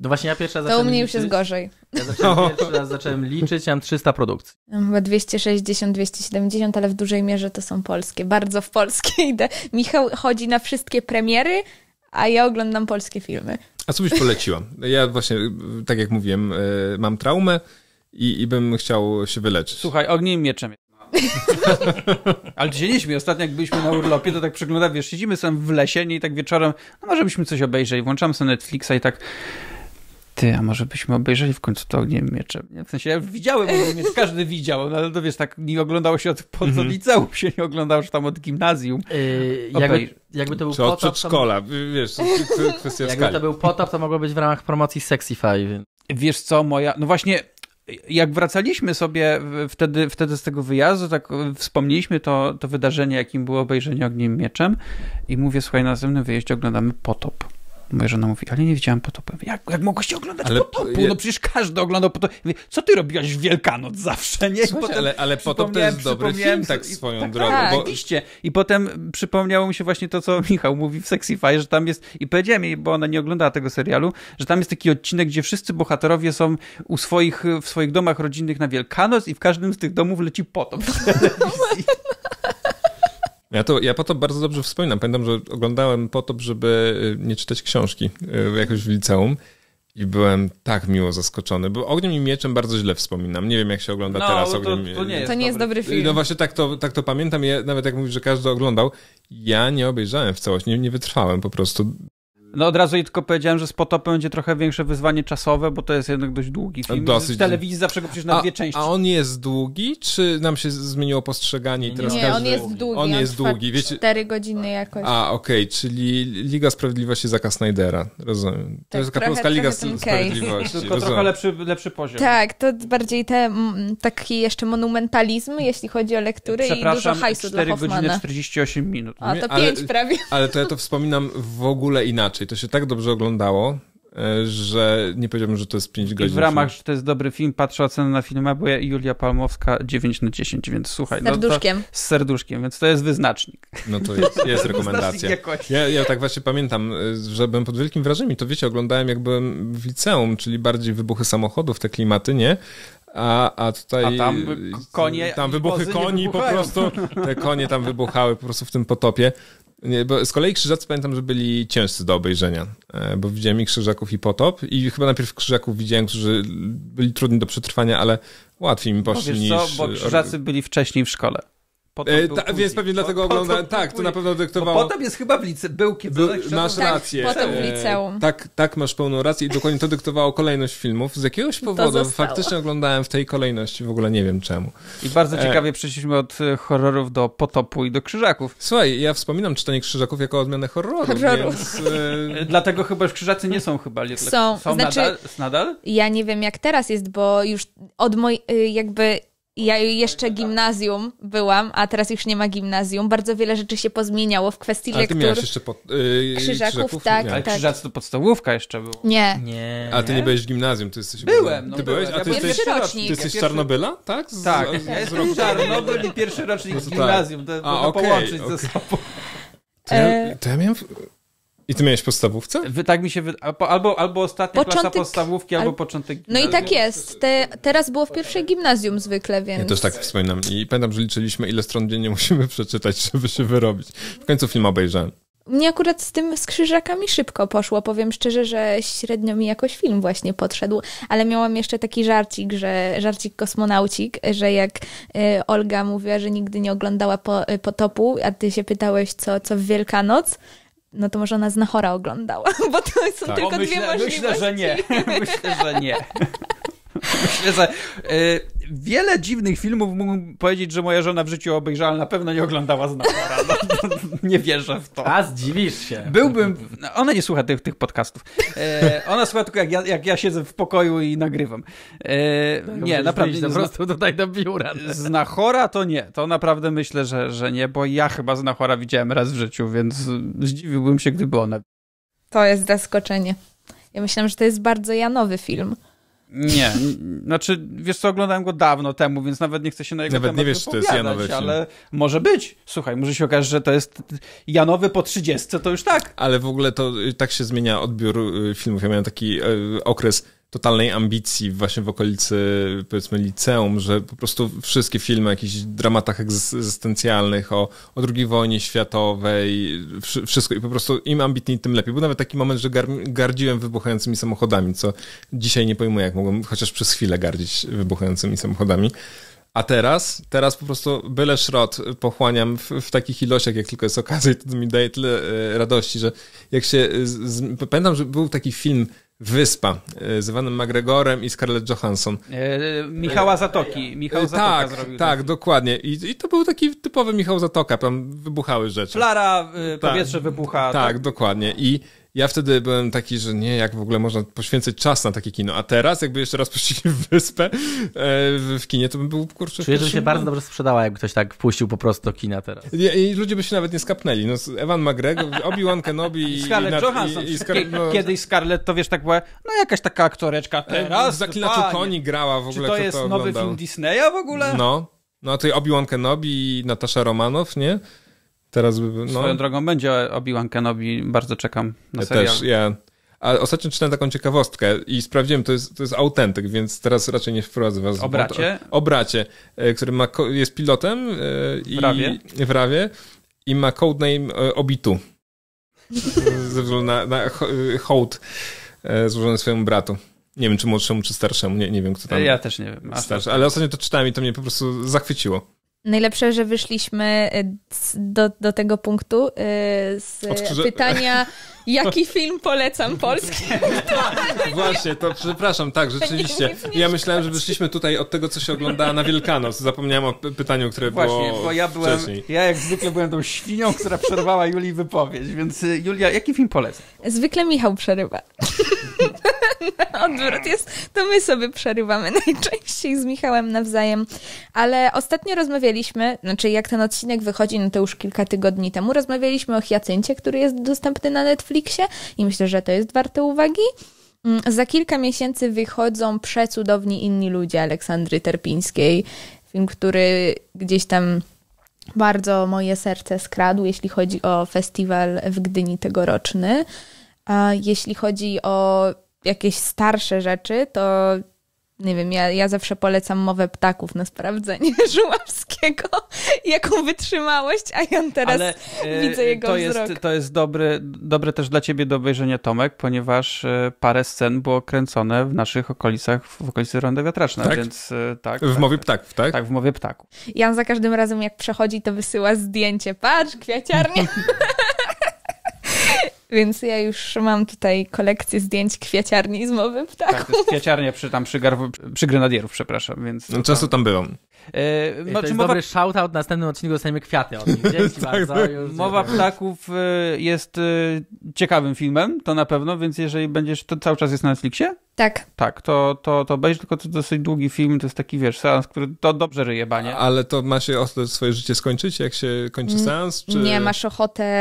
No właśnie, ja pierwsza zacząłem To u mnie już liczyć. jest gorzej. Ja zacząłem, no. pierwszy raz zacząłem liczyć, ja mam 300 produkcji. Chyba 260, 270, ale w dużej mierze to są polskie. Bardzo w polskie idę. Michał chodzi na wszystkie premiery, a ja oglądam polskie filmy. A co byś poleciła? Ja właśnie, tak jak mówiłem, e, mam traumę i, i bym chciał się wyleczyć. Słuchaj, ogniem mieczem. Ale dzisiaj nie Ostatnio jak byliśmy na urlopie, to tak przeglądam, wiesz, siedzimy sobie w lesie i tak wieczorem, no może byśmy coś obejrzeli. Włączam sobie Netflixa i tak ty, a może byśmy obejrzeli w końcu to Ogniem Mieczem? Nie? W sensie ja widziałem Ogniem Miecz, każdy widział, no ale to wiesz, tak nie oglądało się od po mhm. liceum się nie oglądało, się tam od gimnazjum. Yy, jakby, jakby, to był Czy potop... Czy od przedszkola, wiesz, kwestia Jakby skali. to był potop, to mogło być w ramach promocji Sexify. Wiesz co, moja... No właśnie, jak wracaliśmy sobie wtedy, wtedy z tego wyjazdu, tak wspomnieliśmy to, to wydarzenie, jakim było obejrzenie ogniem mieczem i mówię, słuchaj, na zewnątrz wyjeździe oglądamy potop. Moja żona mówi, ale nie widziałam potopu. Jak, jak mogłeś oglądać ale potopu? No przecież każdy oglądał potopu Co ty robiłaś w Wielkanoc zawsze, nie? Słuchajcie, potem, ale, ale potop to jest dobry film, tak swoją tak, drogą. Tak, bo... oczywiście. I potem przypomniało mi się właśnie to, co Michał mówi w Sexify, że tam jest, i powiedziałem jej, bo ona nie oglądała tego serialu, że tam jest taki odcinek, gdzie wszyscy bohaterowie są u swoich, w swoich domach rodzinnych na Wielkanoc i w każdym z tych domów leci potop. Ja, to, ja to bardzo dobrze wspominam. Pamiętam, że oglądałem po to, żeby y, nie czytać książki y, jakoś w liceum. I byłem tak miło zaskoczony, bo Ogniem i Mieczem bardzo źle wspominam. Nie wiem, jak się ogląda no, teraz to, Ogniem to, to nie, jest, to nie jest dobry film. No właśnie, tak to, tak to pamiętam. Ja, nawet jak mówisz, że każdy oglądał, ja nie obejrzałem w całości, nie, nie wytrwałem po prostu. No od razu jej tylko powiedziałem, że z Potopem będzie trochę większe wyzwanie czasowe, bo to jest jednak dość długi film. Dosyć. W telewizji zawsze go przecież na a, dwie części. A on jest długi, czy nam się zmieniło postrzeganie i teraz Nie, każdy... on jest długi. On, on jest długi, wiecie... Cztery godziny jakoś. A, okej, okay, czyli Liga Sprawiedliwości Zaka Snydera, rozumiem. Tak, to jest taka polska Liga Sprawiedliwości. tylko trochę lepszy, lepszy poziom. Tak, to bardziej te, taki jeszcze monumentalizm, jeśli chodzi o lektury i dużo hajsu 4 dla Hoffmana. godziny 48 minut. A to 5 prawie. Ale to ja to wspominam w ogóle inaczej inaczej. To się tak dobrze oglądało, e, że nie powiedziałbym, że to jest 5 godzin. I w ramach, że to jest dobry film, patrzę ocenę na filma, bo ja Julia Palmowska 9 na 10, więc słuchaj. Z serduszkiem. No to, z serduszkiem, więc to jest wyznacznik. No to jest, jest rekomendacja. Ja, ja tak właśnie pamiętam, e, że byłem pod wielkim wrażeniem. To wiecie, oglądałem jak byłem w liceum, czyli bardziej wybuchy samochodów, te klimaty, nie? A, a tutaj. A tam konie. Tam wybuchy koni po prostu. Te konie tam wybuchały po prostu w tym potopie. Nie, bo z kolei krzyżacy pamiętam, że byli ciężcy do obejrzenia, e, bo widziałem i krzyżaków i potop i chyba najpierw krzyżaków widziałem, którzy byli trudni do przetrwania, ale łatwiej mi poszli no, wiesz niż... co, bo krzyżacy byli wcześniej w szkole. Po e, ta, więc pewnie dlatego po, tak, to na pewno dyktowało. Bo potem jest chyba w liceum. Był Był, tak, masz tak, rację. Potem w e, liceum. E, tak, tak, masz pełną rację i dokładnie to dyktowało kolejność filmów. Z jakiegoś powodu faktycznie oglądałem w tej kolejności, w ogóle nie wiem czemu. I bardzo e, ciekawie e. przeszliśmy od e, horrorów do potopu i do krzyżaków. Słuchaj, ja wspominam czytanie krzyżaków jako odmianę horroru. Więc, e... Dlatego chyba krzyżacy nie są chyba. Są, są znaczy, nadal, nadal? Ja nie wiem jak teraz jest, bo już od mojej y, jakby ja jeszcze tak. gimnazjum byłam, a teraz już nie ma gimnazjum. Bardzo wiele rzeczy się pozmieniało w kwestii lektur. Ale ty miałeś jeszcze pod, yy, krzyżaków, krzyżaków, tak. Nie. Ale tak. krzyżacy to podstawówka jeszcze była. Nie. nie. A ty nie byłeś w gimnazjum, ty jesteś... Byłem. No, ty byłeś? A ty ja jesteś, rocznik. Ty jesteś z Czarnobyla? Tak? Z, tak, z, ja jestem Czarnobyl i pierwszy rocznik no tak. gimnazjum. To, to okay, połączyć okay. ze sobą. To ja, e. to ja miałem i ty miałeś podstawówce? Wy, tak mi się wy... albo, albo ostatnia początek... klasa podstawówki, Al... albo początek gimnazjum. No i tak jest. Te, teraz było w pierwszej gimnazjum zwykle, więc... Ja też tak wspominam. I pamiętam, że liczyliśmy, ile stron dziennie musimy przeczytać, żeby się wyrobić. W końcu film obejrzałem. Mnie akurat z tym skrzyżakami szybko poszło. Powiem szczerze, że średnio mi jakoś film właśnie podszedł, ale miałam jeszcze taki żarcik, że żarcik kosmonaucik, że jak y, Olga mówiła, że nigdy nie oglądała po, y, potopu, a ty się pytałeś, co, co w Wielkanoc, no to może ona Znachora oglądała, bo to są tak. tylko myślę, dwie możliwości. Myślę, że nie. Myślę, że nie. myślę, że... Y, wiele dziwnych filmów mógłbym powiedzieć, że moja żona w życiu obejrzała, ale na pewno nie oglądała z no, nie wierzę w to. A zdziwisz się. Byłbym. No, ona nie słucha tych, tych podcastów. E, ona słucha tylko jak ja, jak ja siedzę w pokoju i nagrywam. E, tak, nie, naprawdę. Po prostu tutaj do biura. Z to nie. To naprawdę myślę, że, że nie, bo ja chyba z widziałem raz w życiu, więc zdziwiłbym się, gdyby ona. To jest zaskoczenie. Ja myślałam, że to jest bardzo Janowy film. Nie, znaczy, wiesz co, oglądałem go dawno temu, więc nawet nie chcę się na jego nawet temat nie wiesz, to jest Janowy ale może być. Słuchaj, może się okaże, że to jest Janowy po 30, to już tak. Ale w ogóle to y, tak się zmienia odbiór y, filmów. Ja miałem taki y, okres totalnej ambicji właśnie w okolicy, powiedzmy, liceum, że po prostu wszystkie filmy o jakichś dramatach egzystencjalnych, o, o II wojnie światowej, wszystko i po prostu im ambitniej, tym lepiej. Był nawet taki moment, że gar, gardziłem wybuchającymi samochodami, co dzisiaj nie pojmuję, jak mogłem chociaż przez chwilę gardzić wybuchającymi samochodami. A teraz, teraz po prostu byle szrot pochłaniam w, w takich ilościach, jak tylko jest okazja i to mi daje tyle e, radości, że jak się... Z, z, pamiętam, że był taki film Wyspa e, zwanym Iwanem McGregorem i Scarlett Johansson. E, Michała Zatoki. Michał e, Zatoka tak, zrobił tak, dokładnie. I, I, to był taki typowy Michał Zatoka, tam wybuchały rzeczy. Flara, tak. powietrze tak, wybucha. Tak, tak, dokładnie. I ja wtedy byłem taki, że nie, jak w ogóle można poświęcać czas na takie kino. A teraz, jakby jeszcze raz puścili w wyspę e, w kinie, to bym był kurczę. Czuję, że się bardzo no. dobrze sprzedała, jakby ktoś tak wpuścił po prostu do kina teraz. I, i ludzie by się nawet nie skapnęli. No, Evan McGregor, Obi-Wan Kenobi i Scarlett Johansson. I, i Scar no... Kiedyś Scarlett, to wiesz, tak była, no jakaś taka aktoreczka e, teraz. Zaklinaczu koni grała w ogóle. Czy to jest to nowy film Disneya w ogóle? No. No a tutaj Obi-Wan Kenobi i Natasza Romanow, nie? Teraz, no. Swoją drogą będzie Obi-Wan Kenobi, bardzo czekam na ja serial. Też, ja. A ostatnio czytałem taką ciekawostkę i sprawdziłem, to jest, to jest autentyk, więc teraz raczej nie wprowadzę was w Obracie? O, obracie, e, który ma, jest pilotem e, i, w, Rawie. w Rawie i ma codename e, Obitu. ze względu na, na hołd złożony swojemu bratu. Nie wiem, czy młodszemu, czy starszemu, nie, nie wiem, kto tam. Ja też nie wiem. Starszy, tak. ale ostatnio to czytałem i to mnie po prostu zachwyciło. Najlepsze, że wyszliśmy y, do, do tego punktu y, z Odkrzyże... pytania, jaki film polecam polski? Właśnie, to przepraszam, tak, rzeczywiście. Ja myślałem, że wyszliśmy tutaj od tego, co się ogląda na Wielkanoc. Zapomniałem o pytaniu, które Właśnie, było bo ja byłem, wcześniej. ja jak zwykle byłem tą świnią, która przerwała Julii wypowiedź, więc y, Julia, jaki film polecam? Zwykle Michał przerywa. Na odwrót jest, to my sobie przerywamy najczęściej z Michałem nawzajem. Ale ostatnio rozmawialiśmy, znaczy jak ten odcinek wychodzi, no to już kilka tygodni temu, rozmawialiśmy o Hiacyncie, który jest dostępny na Netflixie i myślę, że to jest warte uwagi. Mm, za kilka miesięcy wychodzą Przecudowni inni ludzie Aleksandry Terpińskiej. Film, który gdzieś tam bardzo moje serce skradł, jeśli chodzi o festiwal w Gdyni tegoroczny. A jeśli chodzi o jakieś starsze rzeczy, to nie wiem, ja, ja zawsze polecam mowę ptaków na sprawdzenie Żuławskiego, jaką wytrzymałość, a ja teraz Ale, e, widzę jego to wzrok. Jest, to jest dobre, dobre też dla ciebie do obejrzenia, Tomek, ponieważ e, parę scen było kręcone w naszych okolicach, w okolicy Ronda Wiatraczna, tak? więc e, tak. W tak, mowie tak. ptaków, tak? Tak, w mowie ptaków. Jan za każdym razem, jak przechodzi, to wysyła zdjęcie. Patrz, kwiaciarnia. Więc ja już mam tutaj kolekcję zdjęć kwiaciarni z mowy ptaków. Tak, to jest kwiaciarnia przy, tam przy, garw... przy grenadierów, przepraszam. Więc no, czasu tam byłam. Yy, e, no, to jest mowa... dobry shoutout, w następnym odcinku dostaniemy kwiaty od nich. Dzięki tak, bardzo. Tak. Mowa ptaków e, jest e, ciekawym filmem, to na pewno, więc jeżeli będziesz, to cały czas jest na Netflixie? Tak. Tak, to, to, to obejrz, tylko to dosyć długi film, to jest taki, wiesz, seans, który to dobrze ryje banie. Ale to ma się swoje życie skończyć, jak się kończy seans? Czy... Nie, masz ochotę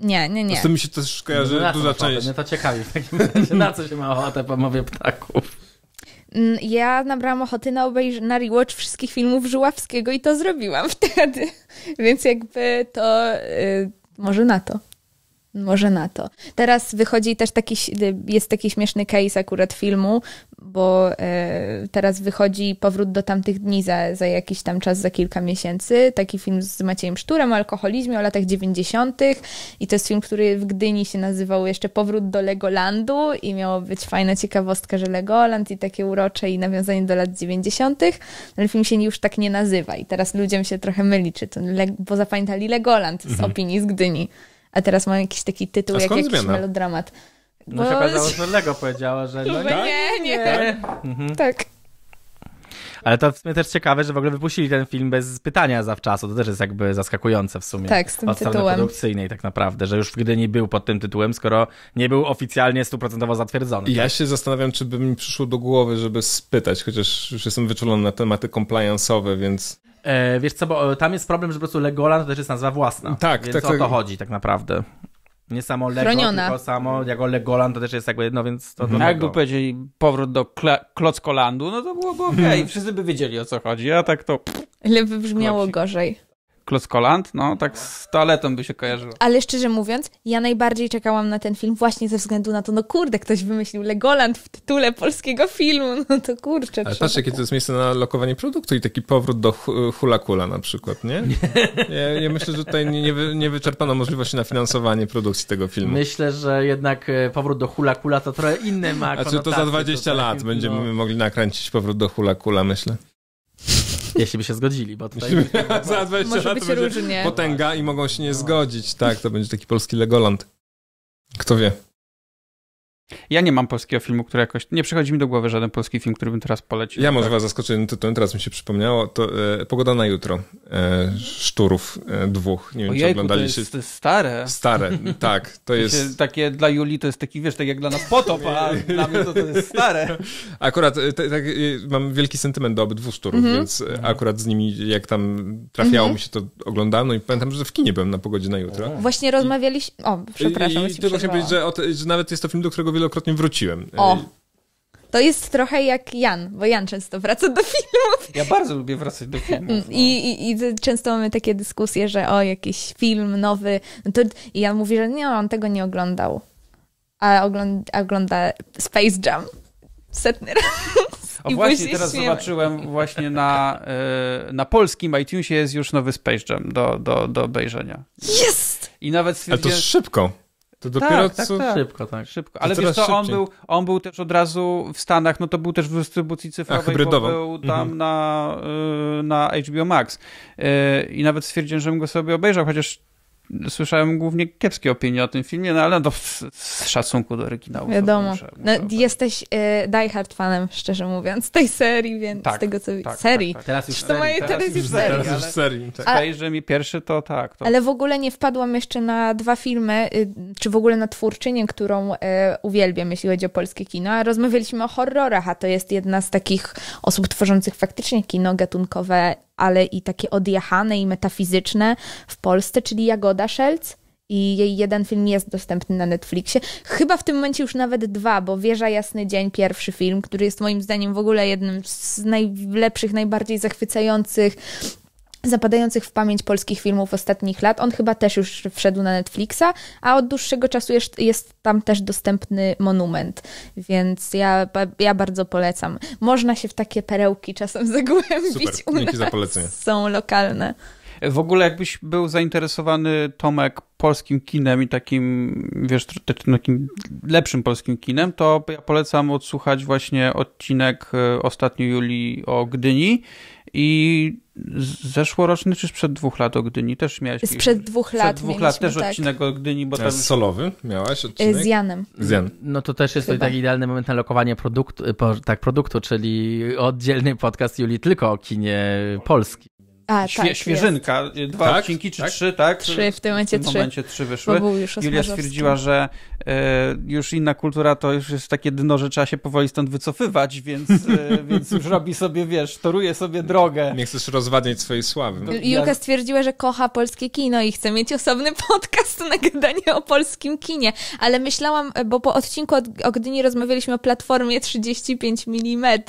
nie, nie, nie. Z tym mi się też kojarzy no, duża część. Nie, to ciekawi w takim razie, na co się ma ochotę panowie ptaków. Mm, ja nabrałam ochoty na obejrzenie, na rewatch wszystkich filmów Żuławskiego i to zrobiłam wtedy. Więc jakby to... Y, może na to. Może na to. Teraz wychodzi też taki, y, jest taki śmieszny case akurat filmu, bo e, teraz wychodzi Powrót do tamtych dni za, za jakiś tam czas, za kilka miesięcy. Taki film z Maciejem Szturem o alkoholizmie, o latach 90. I to jest film, który w Gdyni się nazywał jeszcze Powrót do Legolandu i miało być fajna ciekawostka, że Legoland i takie urocze i nawiązanie do lat 90. Ale film się już tak nie nazywa i teraz ludziom się trochę myli, czy to, bo zapamiętali Legoland z mhm. opinii z Gdyni a teraz mam jakiś taki tytuł, jak jakiś zmiana? melodramat. Bo... No się okazało, że Lego powiedziała, że no, nie, nie. nie. Mhm. Tak. Ale to w sumie też ciekawe, że w ogóle wypuścili ten film bez pytania zawczasu. To też jest jakby zaskakujące w sumie. Tak, z tym od tytułem. produkcyjnej tak naprawdę, że już wtedy nie był pod tym tytułem, skoro nie był oficjalnie stuprocentowo zatwierdzony. Ja tak? się zastanawiam, czy by mi przyszło do głowy, żeby spytać, chociaż już jestem wyczulony na tematy compliance'owe, więc... E, wiesz co, bo e, tam jest problem, że po prostu Legoland to też jest nazwa własna. Tak, więc tak. o to tak. chodzi tak naprawdę. Nie samo Lego, Chroniona. tylko samo jako Legoland to też jest jakby, no więc to... Mhm. Jakby powiedzieli powrót do Klockolandu, no to byłoby okej. Okay. Wszyscy by wiedzieli o co chodzi, a tak to... Ile Ale by brzmiało gorzej. Klockoland, no tak z toaletą by się kojarzyło. Ale szczerze mówiąc, ja najbardziej czekałam na ten film właśnie ze względu na to, no kurde, ktoś wymyślił Legoland w tytule polskiego filmu, no to kurczę. Ale patrz, jakie to jest miejsce na lokowanie produktu i taki powrót do hula kula na przykład, nie? Ja, ja myślę, że tutaj nie, wy, nie, wyczerpano możliwości na finansowanie produkcji tego filmu. Myślę, że jednak e, powrót do hula kula to trochę inny ma A czy to za 20 lat no. będziemy no. mogli nakręcić powrót do hula kula, myślę. Jeśli by się zgodzili, bo tutaj... Za 20 Może lat będzie różnie. potęga i mogą się nie zgodzić. Tak, to będzie taki polski Legoland. Kto wie. Ja nie mam polskiego filmu, który jakoś. Nie przychodzi mi do głowy żaden polski film, który bym teraz polecił. Ja może tak. Was zaskoczę no tytułem, teraz mi się przypomniało. To e, Pogoda na jutro. E, szturów e, dwóch. Nie wiem, Ojejku, czy oglądaliście. To jest, to jest stare. Stare, tak. To jest. Takie dla Julii to jest taki, wiesz, tak jak dla nas potop, a dla mnie to, to jest stare. Akurat e, te, tak, e, mam wielki sentyment do obydwu szturów, mm -hmm. więc e, akurat z nimi, jak tam trafiało mm -hmm. mi się, to oglądałem. No i pamiętam, że w kinie byłem na Pogodzie na jutro. Właśnie I, rozmawialiśmy. O, przepraszam. I, i, i tylko chciałem powiedzieć, że, o, że nawet jest to film, do którego wiele wielokrotnie wróciłem. O. Y, to jest trochę jak Jan, bo Jan często wraca do filmów. Ja bardzo lubię wracać do filmów. Mm, no. I, i, I, często mamy takie dyskusje, że o, jakiś film nowy. No to, I ja mówię, że nie, on tego nie oglądał. A ogląda, ogląda Space Jam setny raz. O właśnie, teraz śmiemy. zobaczyłem właśnie na, y, na polskim iTunesie jest już nowy Space Jam do, do, do obejrzenia. Jest! I nawet stwierdziłem... Ale to szybko. To dopiero tak, tak, co... tak, szybko, tak. Szybko. Ale wiesz co, on był, on był też od razu w Stanach, no to był też w dystrybucji cyfrowej, A, był tam mhm. na, y, na HBO Max. Y, I nawet stwierdziłem, żebym go sobie obejrzał, chociaż słyszałem głównie kiepskie opinie o tym filmie, no ale do, no, z, szacunku do oryginału. Wiadomo. Muszę, no, jesteś y, e, diehard fanem, szczerze mówiąc, tej serii, więc tak, z tego co... Tak, tak serii. Tak, tak, teraz już serii. Moje, teraz, teraz, już serii. Teraz już serii. Tak. mi pierwszy to tak. To... Ale w ogóle nie wpadłam jeszcze na dwa filmy, y, czy w ogóle na twórczynię, którą e, uwielbiam, jeśli chodzi o polskie kino. A rozmawialiśmy o horrorach, a to jest jedna z takich osób tworzących faktycznie kino gatunkowe ale i takie odjechane i metafizyczne w Polsce, czyli Jagoda Szelc. I jej jeden film jest dostępny na Netflixie. Chyba w tym momencie już nawet dwa, bo Wieża Jasny Dzień, pierwszy film, który jest moim zdaniem w ogóle jednym z najlepszych, najbardziej zachwycających zapadających w pamięć polskich filmów ostatnich lat. On chyba też już wszedł na Netflixa, a od dłuższego czasu jest, jest tam też dostępny monument, więc ja, ja bardzo polecam. Można się w takie perełki czasem zagłębić. Super, dzięki za polecenie. Są lokalne. W ogóle jakbyś był zainteresowany Tomek polskim kinem i takim, wiesz, takim lepszym polskim kinem, to ja polecam odsłuchać właśnie odcinek y, ostatni Julii o Gdyni i zeszłoroczny, czy sprzed dwóch lat o Gdyni też miałeś? Sprzed dwóch lat. dwóch lat też tak. odcinek o Gdyni, bo tam... Solowy miałaś odcinek? E, z Janem. Z Jan. No to też jest taki idealny moment na lokowanie produktu, e, tak, produktu, czyli oddzielny podcast Julii tylko o kinie Polski. A, Świe, tak, świeżynka, jest. dwa tak? odcinki czy tak? trzy, tak? Trzy, w tym momencie, w tym momencie trzy. trzy wyszły. Julia stwierdziła, że E, już inna kultura to już jest takie dno, że trzeba się powoli stąd wycofywać, więc, e, więc już robi sobie, wiesz, toruje sobie drogę. Nie chcesz rozwadniać swojej sławy. No, Julka stwierdziła, że kocha polskie kino i chce mieć osobny podcast na gadanie o polskim kinie, ale myślałam, bo po odcinku o Gdyni rozmawialiśmy o platformie 35 mm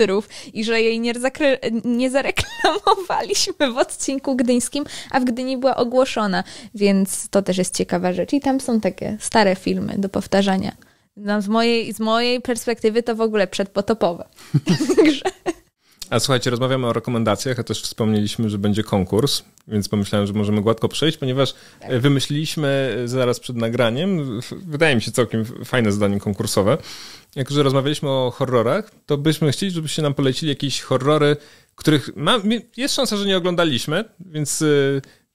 i że jej nie, zakry... nie zareklamowaliśmy w odcinku gdyńskim, a w Gdyni była ogłoszona, więc to też jest ciekawa rzecz. I tam są takie stare filmy do powstania powtarzania. No, z, mojej, z mojej perspektywy to w ogóle przedpotopowe. a słuchajcie, rozmawiamy o rekomendacjach, a też wspomnieliśmy, że będzie konkurs, więc pomyślałem, że możemy gładko przejść, ponieważ tak. E, wymyśliliśmy e, zaraz przed nagraniem, wydaje mi się całkiem fajne zdanie konkursowe. Jak już rozmawialiśmy o horrorach, to byśmy chcieli, żebyście nam polecili jakieś horrory, których ma, jest szansa, że nie oglądaliśmy, więc e,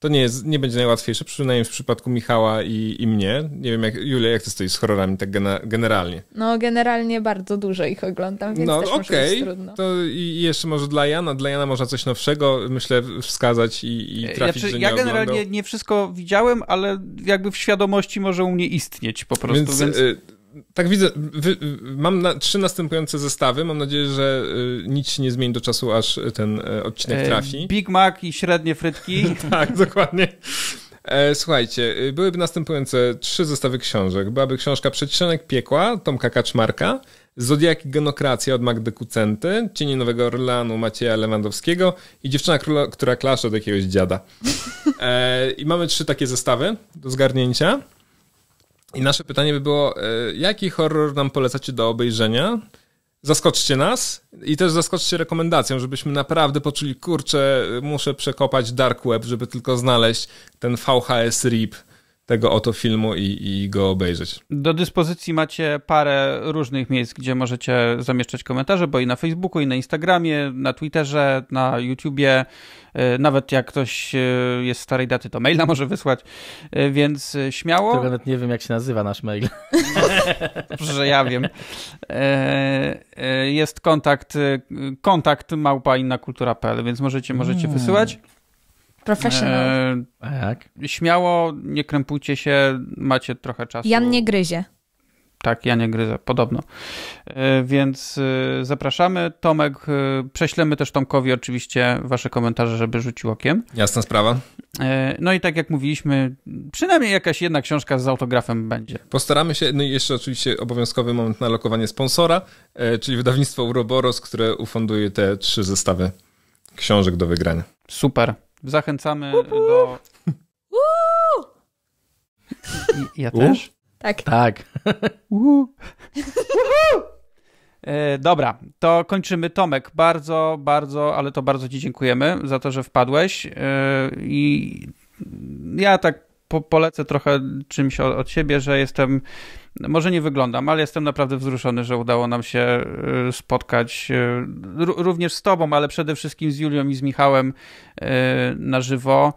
to nie, jest, nie będzie najłatwiejsze, przynajmniej w przypadku Michała i, i mnie. Nie wiem, jak, Julia, jak ty stoisz z horrorami tak generalnie? No, generalnie bardzo dużo ich oglądam, więc no, też okej. To i jeszcze może dla Jana, dla Jana można coś nowszego, myślę, wskazać i, i trafić, ja, że nie Ja generalnie oglądał. nie wszystko widziałem, ale jakby w świadomości może u mnie istnieć po prostu, więc... więc... Y, tak widzę, wy, mam na, trzy następujące zestawy. Mam nadzieję, że y, nic się nie zmieni do czasu, aż ten y, odcinek e, trafi. Big Mac i średnie frytki. tak, dokładnie. E, słuchajcie, y, byłyby następujące trzy zestawy książek. Byłaby książka Przedsionek Piekła Tomka Kaczmarka, i Genokracja od Magdy Kucenty, Cienie Nowego Orlanu Macieja Lewandowskiego i Dziewczyna, Króla, która klasza od jakiegoś dziada. E, I mamy trzy takie zestawy do zgarnięcia. I nasze pytanie by było, e, jaki horror nam polecacie do obejrzenia? Zaskoczcie nas i też zaskoczcie rekomendacją, żebyśmy naprawdę poczuli, kurczę, muszę przekopać dark web, żeby tylko znaleźć ten VHS RIP tego oto filmu i, i go obejrzeć. Do dyspozycji macie parę różnych miejsc, gdzie możecie zamieszczać komentarze, bo i na Facebooku, i na Instagramie, na Twitterze, na YouTubie, e, nawet jak ktoś e, jest starej daty, to maila może wysłać, e, więc śmiało. Tylko nawet nie wiem, jak się nazywa nasz mail. Że ja wiem. Jest kontakt, kontakt małpa inna kultura.pl, więc możecie, możecie mm. wysyłać. Professional. Eee, Śmiało, nie krępujcie się, macie trochę czasu. Jan nie gryzie. Tak, ja nie gryzę, podobno. E, więc e, zapraszamy. Tomek, e, prześlemy też Tomkowi oczywiście wasze komentarze, żeby rzucił okiem. Jasna sprawa. No i tak jak mówiliśmy, przynajmniej jakaś jedna książka z autografem będzie. Postaramy się, no i jeszcze oczywiście obowiązkowy moment na lokowanie sponsora, czyli wydawnictwo Uroboros, które ufunduje te trzy zestawy książek do wygrania. Super. Zachęcamy uh, uh. do. Ja też? Tak. Tak. E, dobra, to kończymy. Tomek, bardzo, bardzo, ale to bardzo Ci dziękujemy za to, że wpadłeś. E, I ja tak po, polecę trochę czymś od, od siebie, że jestem, może nie wyglądam, ale jestem naprawdę wzruszony, że udało nam się y, spotkać y, również z Tobą, ale przede wszystkim z Julią i z Michałem y, na żywo.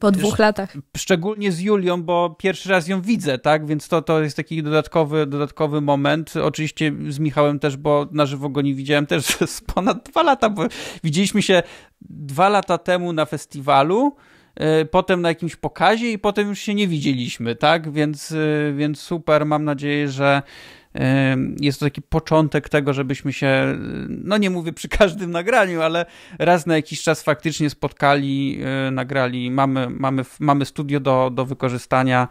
Po dwóch latach. Szczególnie z Julią, bo pierwszy raz ją widzę, tak? Więc to, to jest taki dodatkowy, dodatkowy moment. Oczywiście z Michałem też, bo na żywo go nie widziałem też z ponad dwa lata, bo widzieliśmy się dwa lata temu na festiwalu E, potem na jakimś pokazie i potem już się nie widzieliśmy, tak? Więc, e, więc super, mam nadzieję, że e, jest to taki początek tego, żebyśmy się, no nie mówię przy każdym nagraniu, ale raz na jakiś czas faktycznie spotkali, nagrali. Mamy, mamy, mamy studio do, do wykorzystania,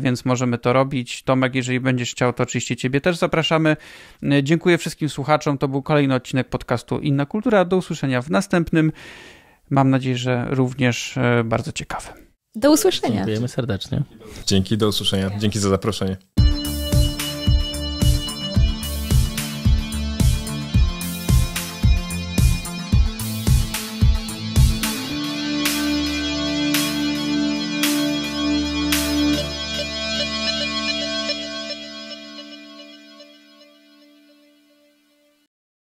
więc możemy to robić. Tomek, jeżeli będziesz chciał, to oczywiście Ciebie też zapraszamy. Dziękuję wszystkim słuchaczom. To był kolejny odcinek podcastu Inna Kultura. Do usłyszenia w następnym. Mam nadzieję, że również e, bardzo ciekawy. Do usłyszenia. Dziękujemy serdecznie. Dzięki, do usłyszenia. Dzięki za zaproszenie.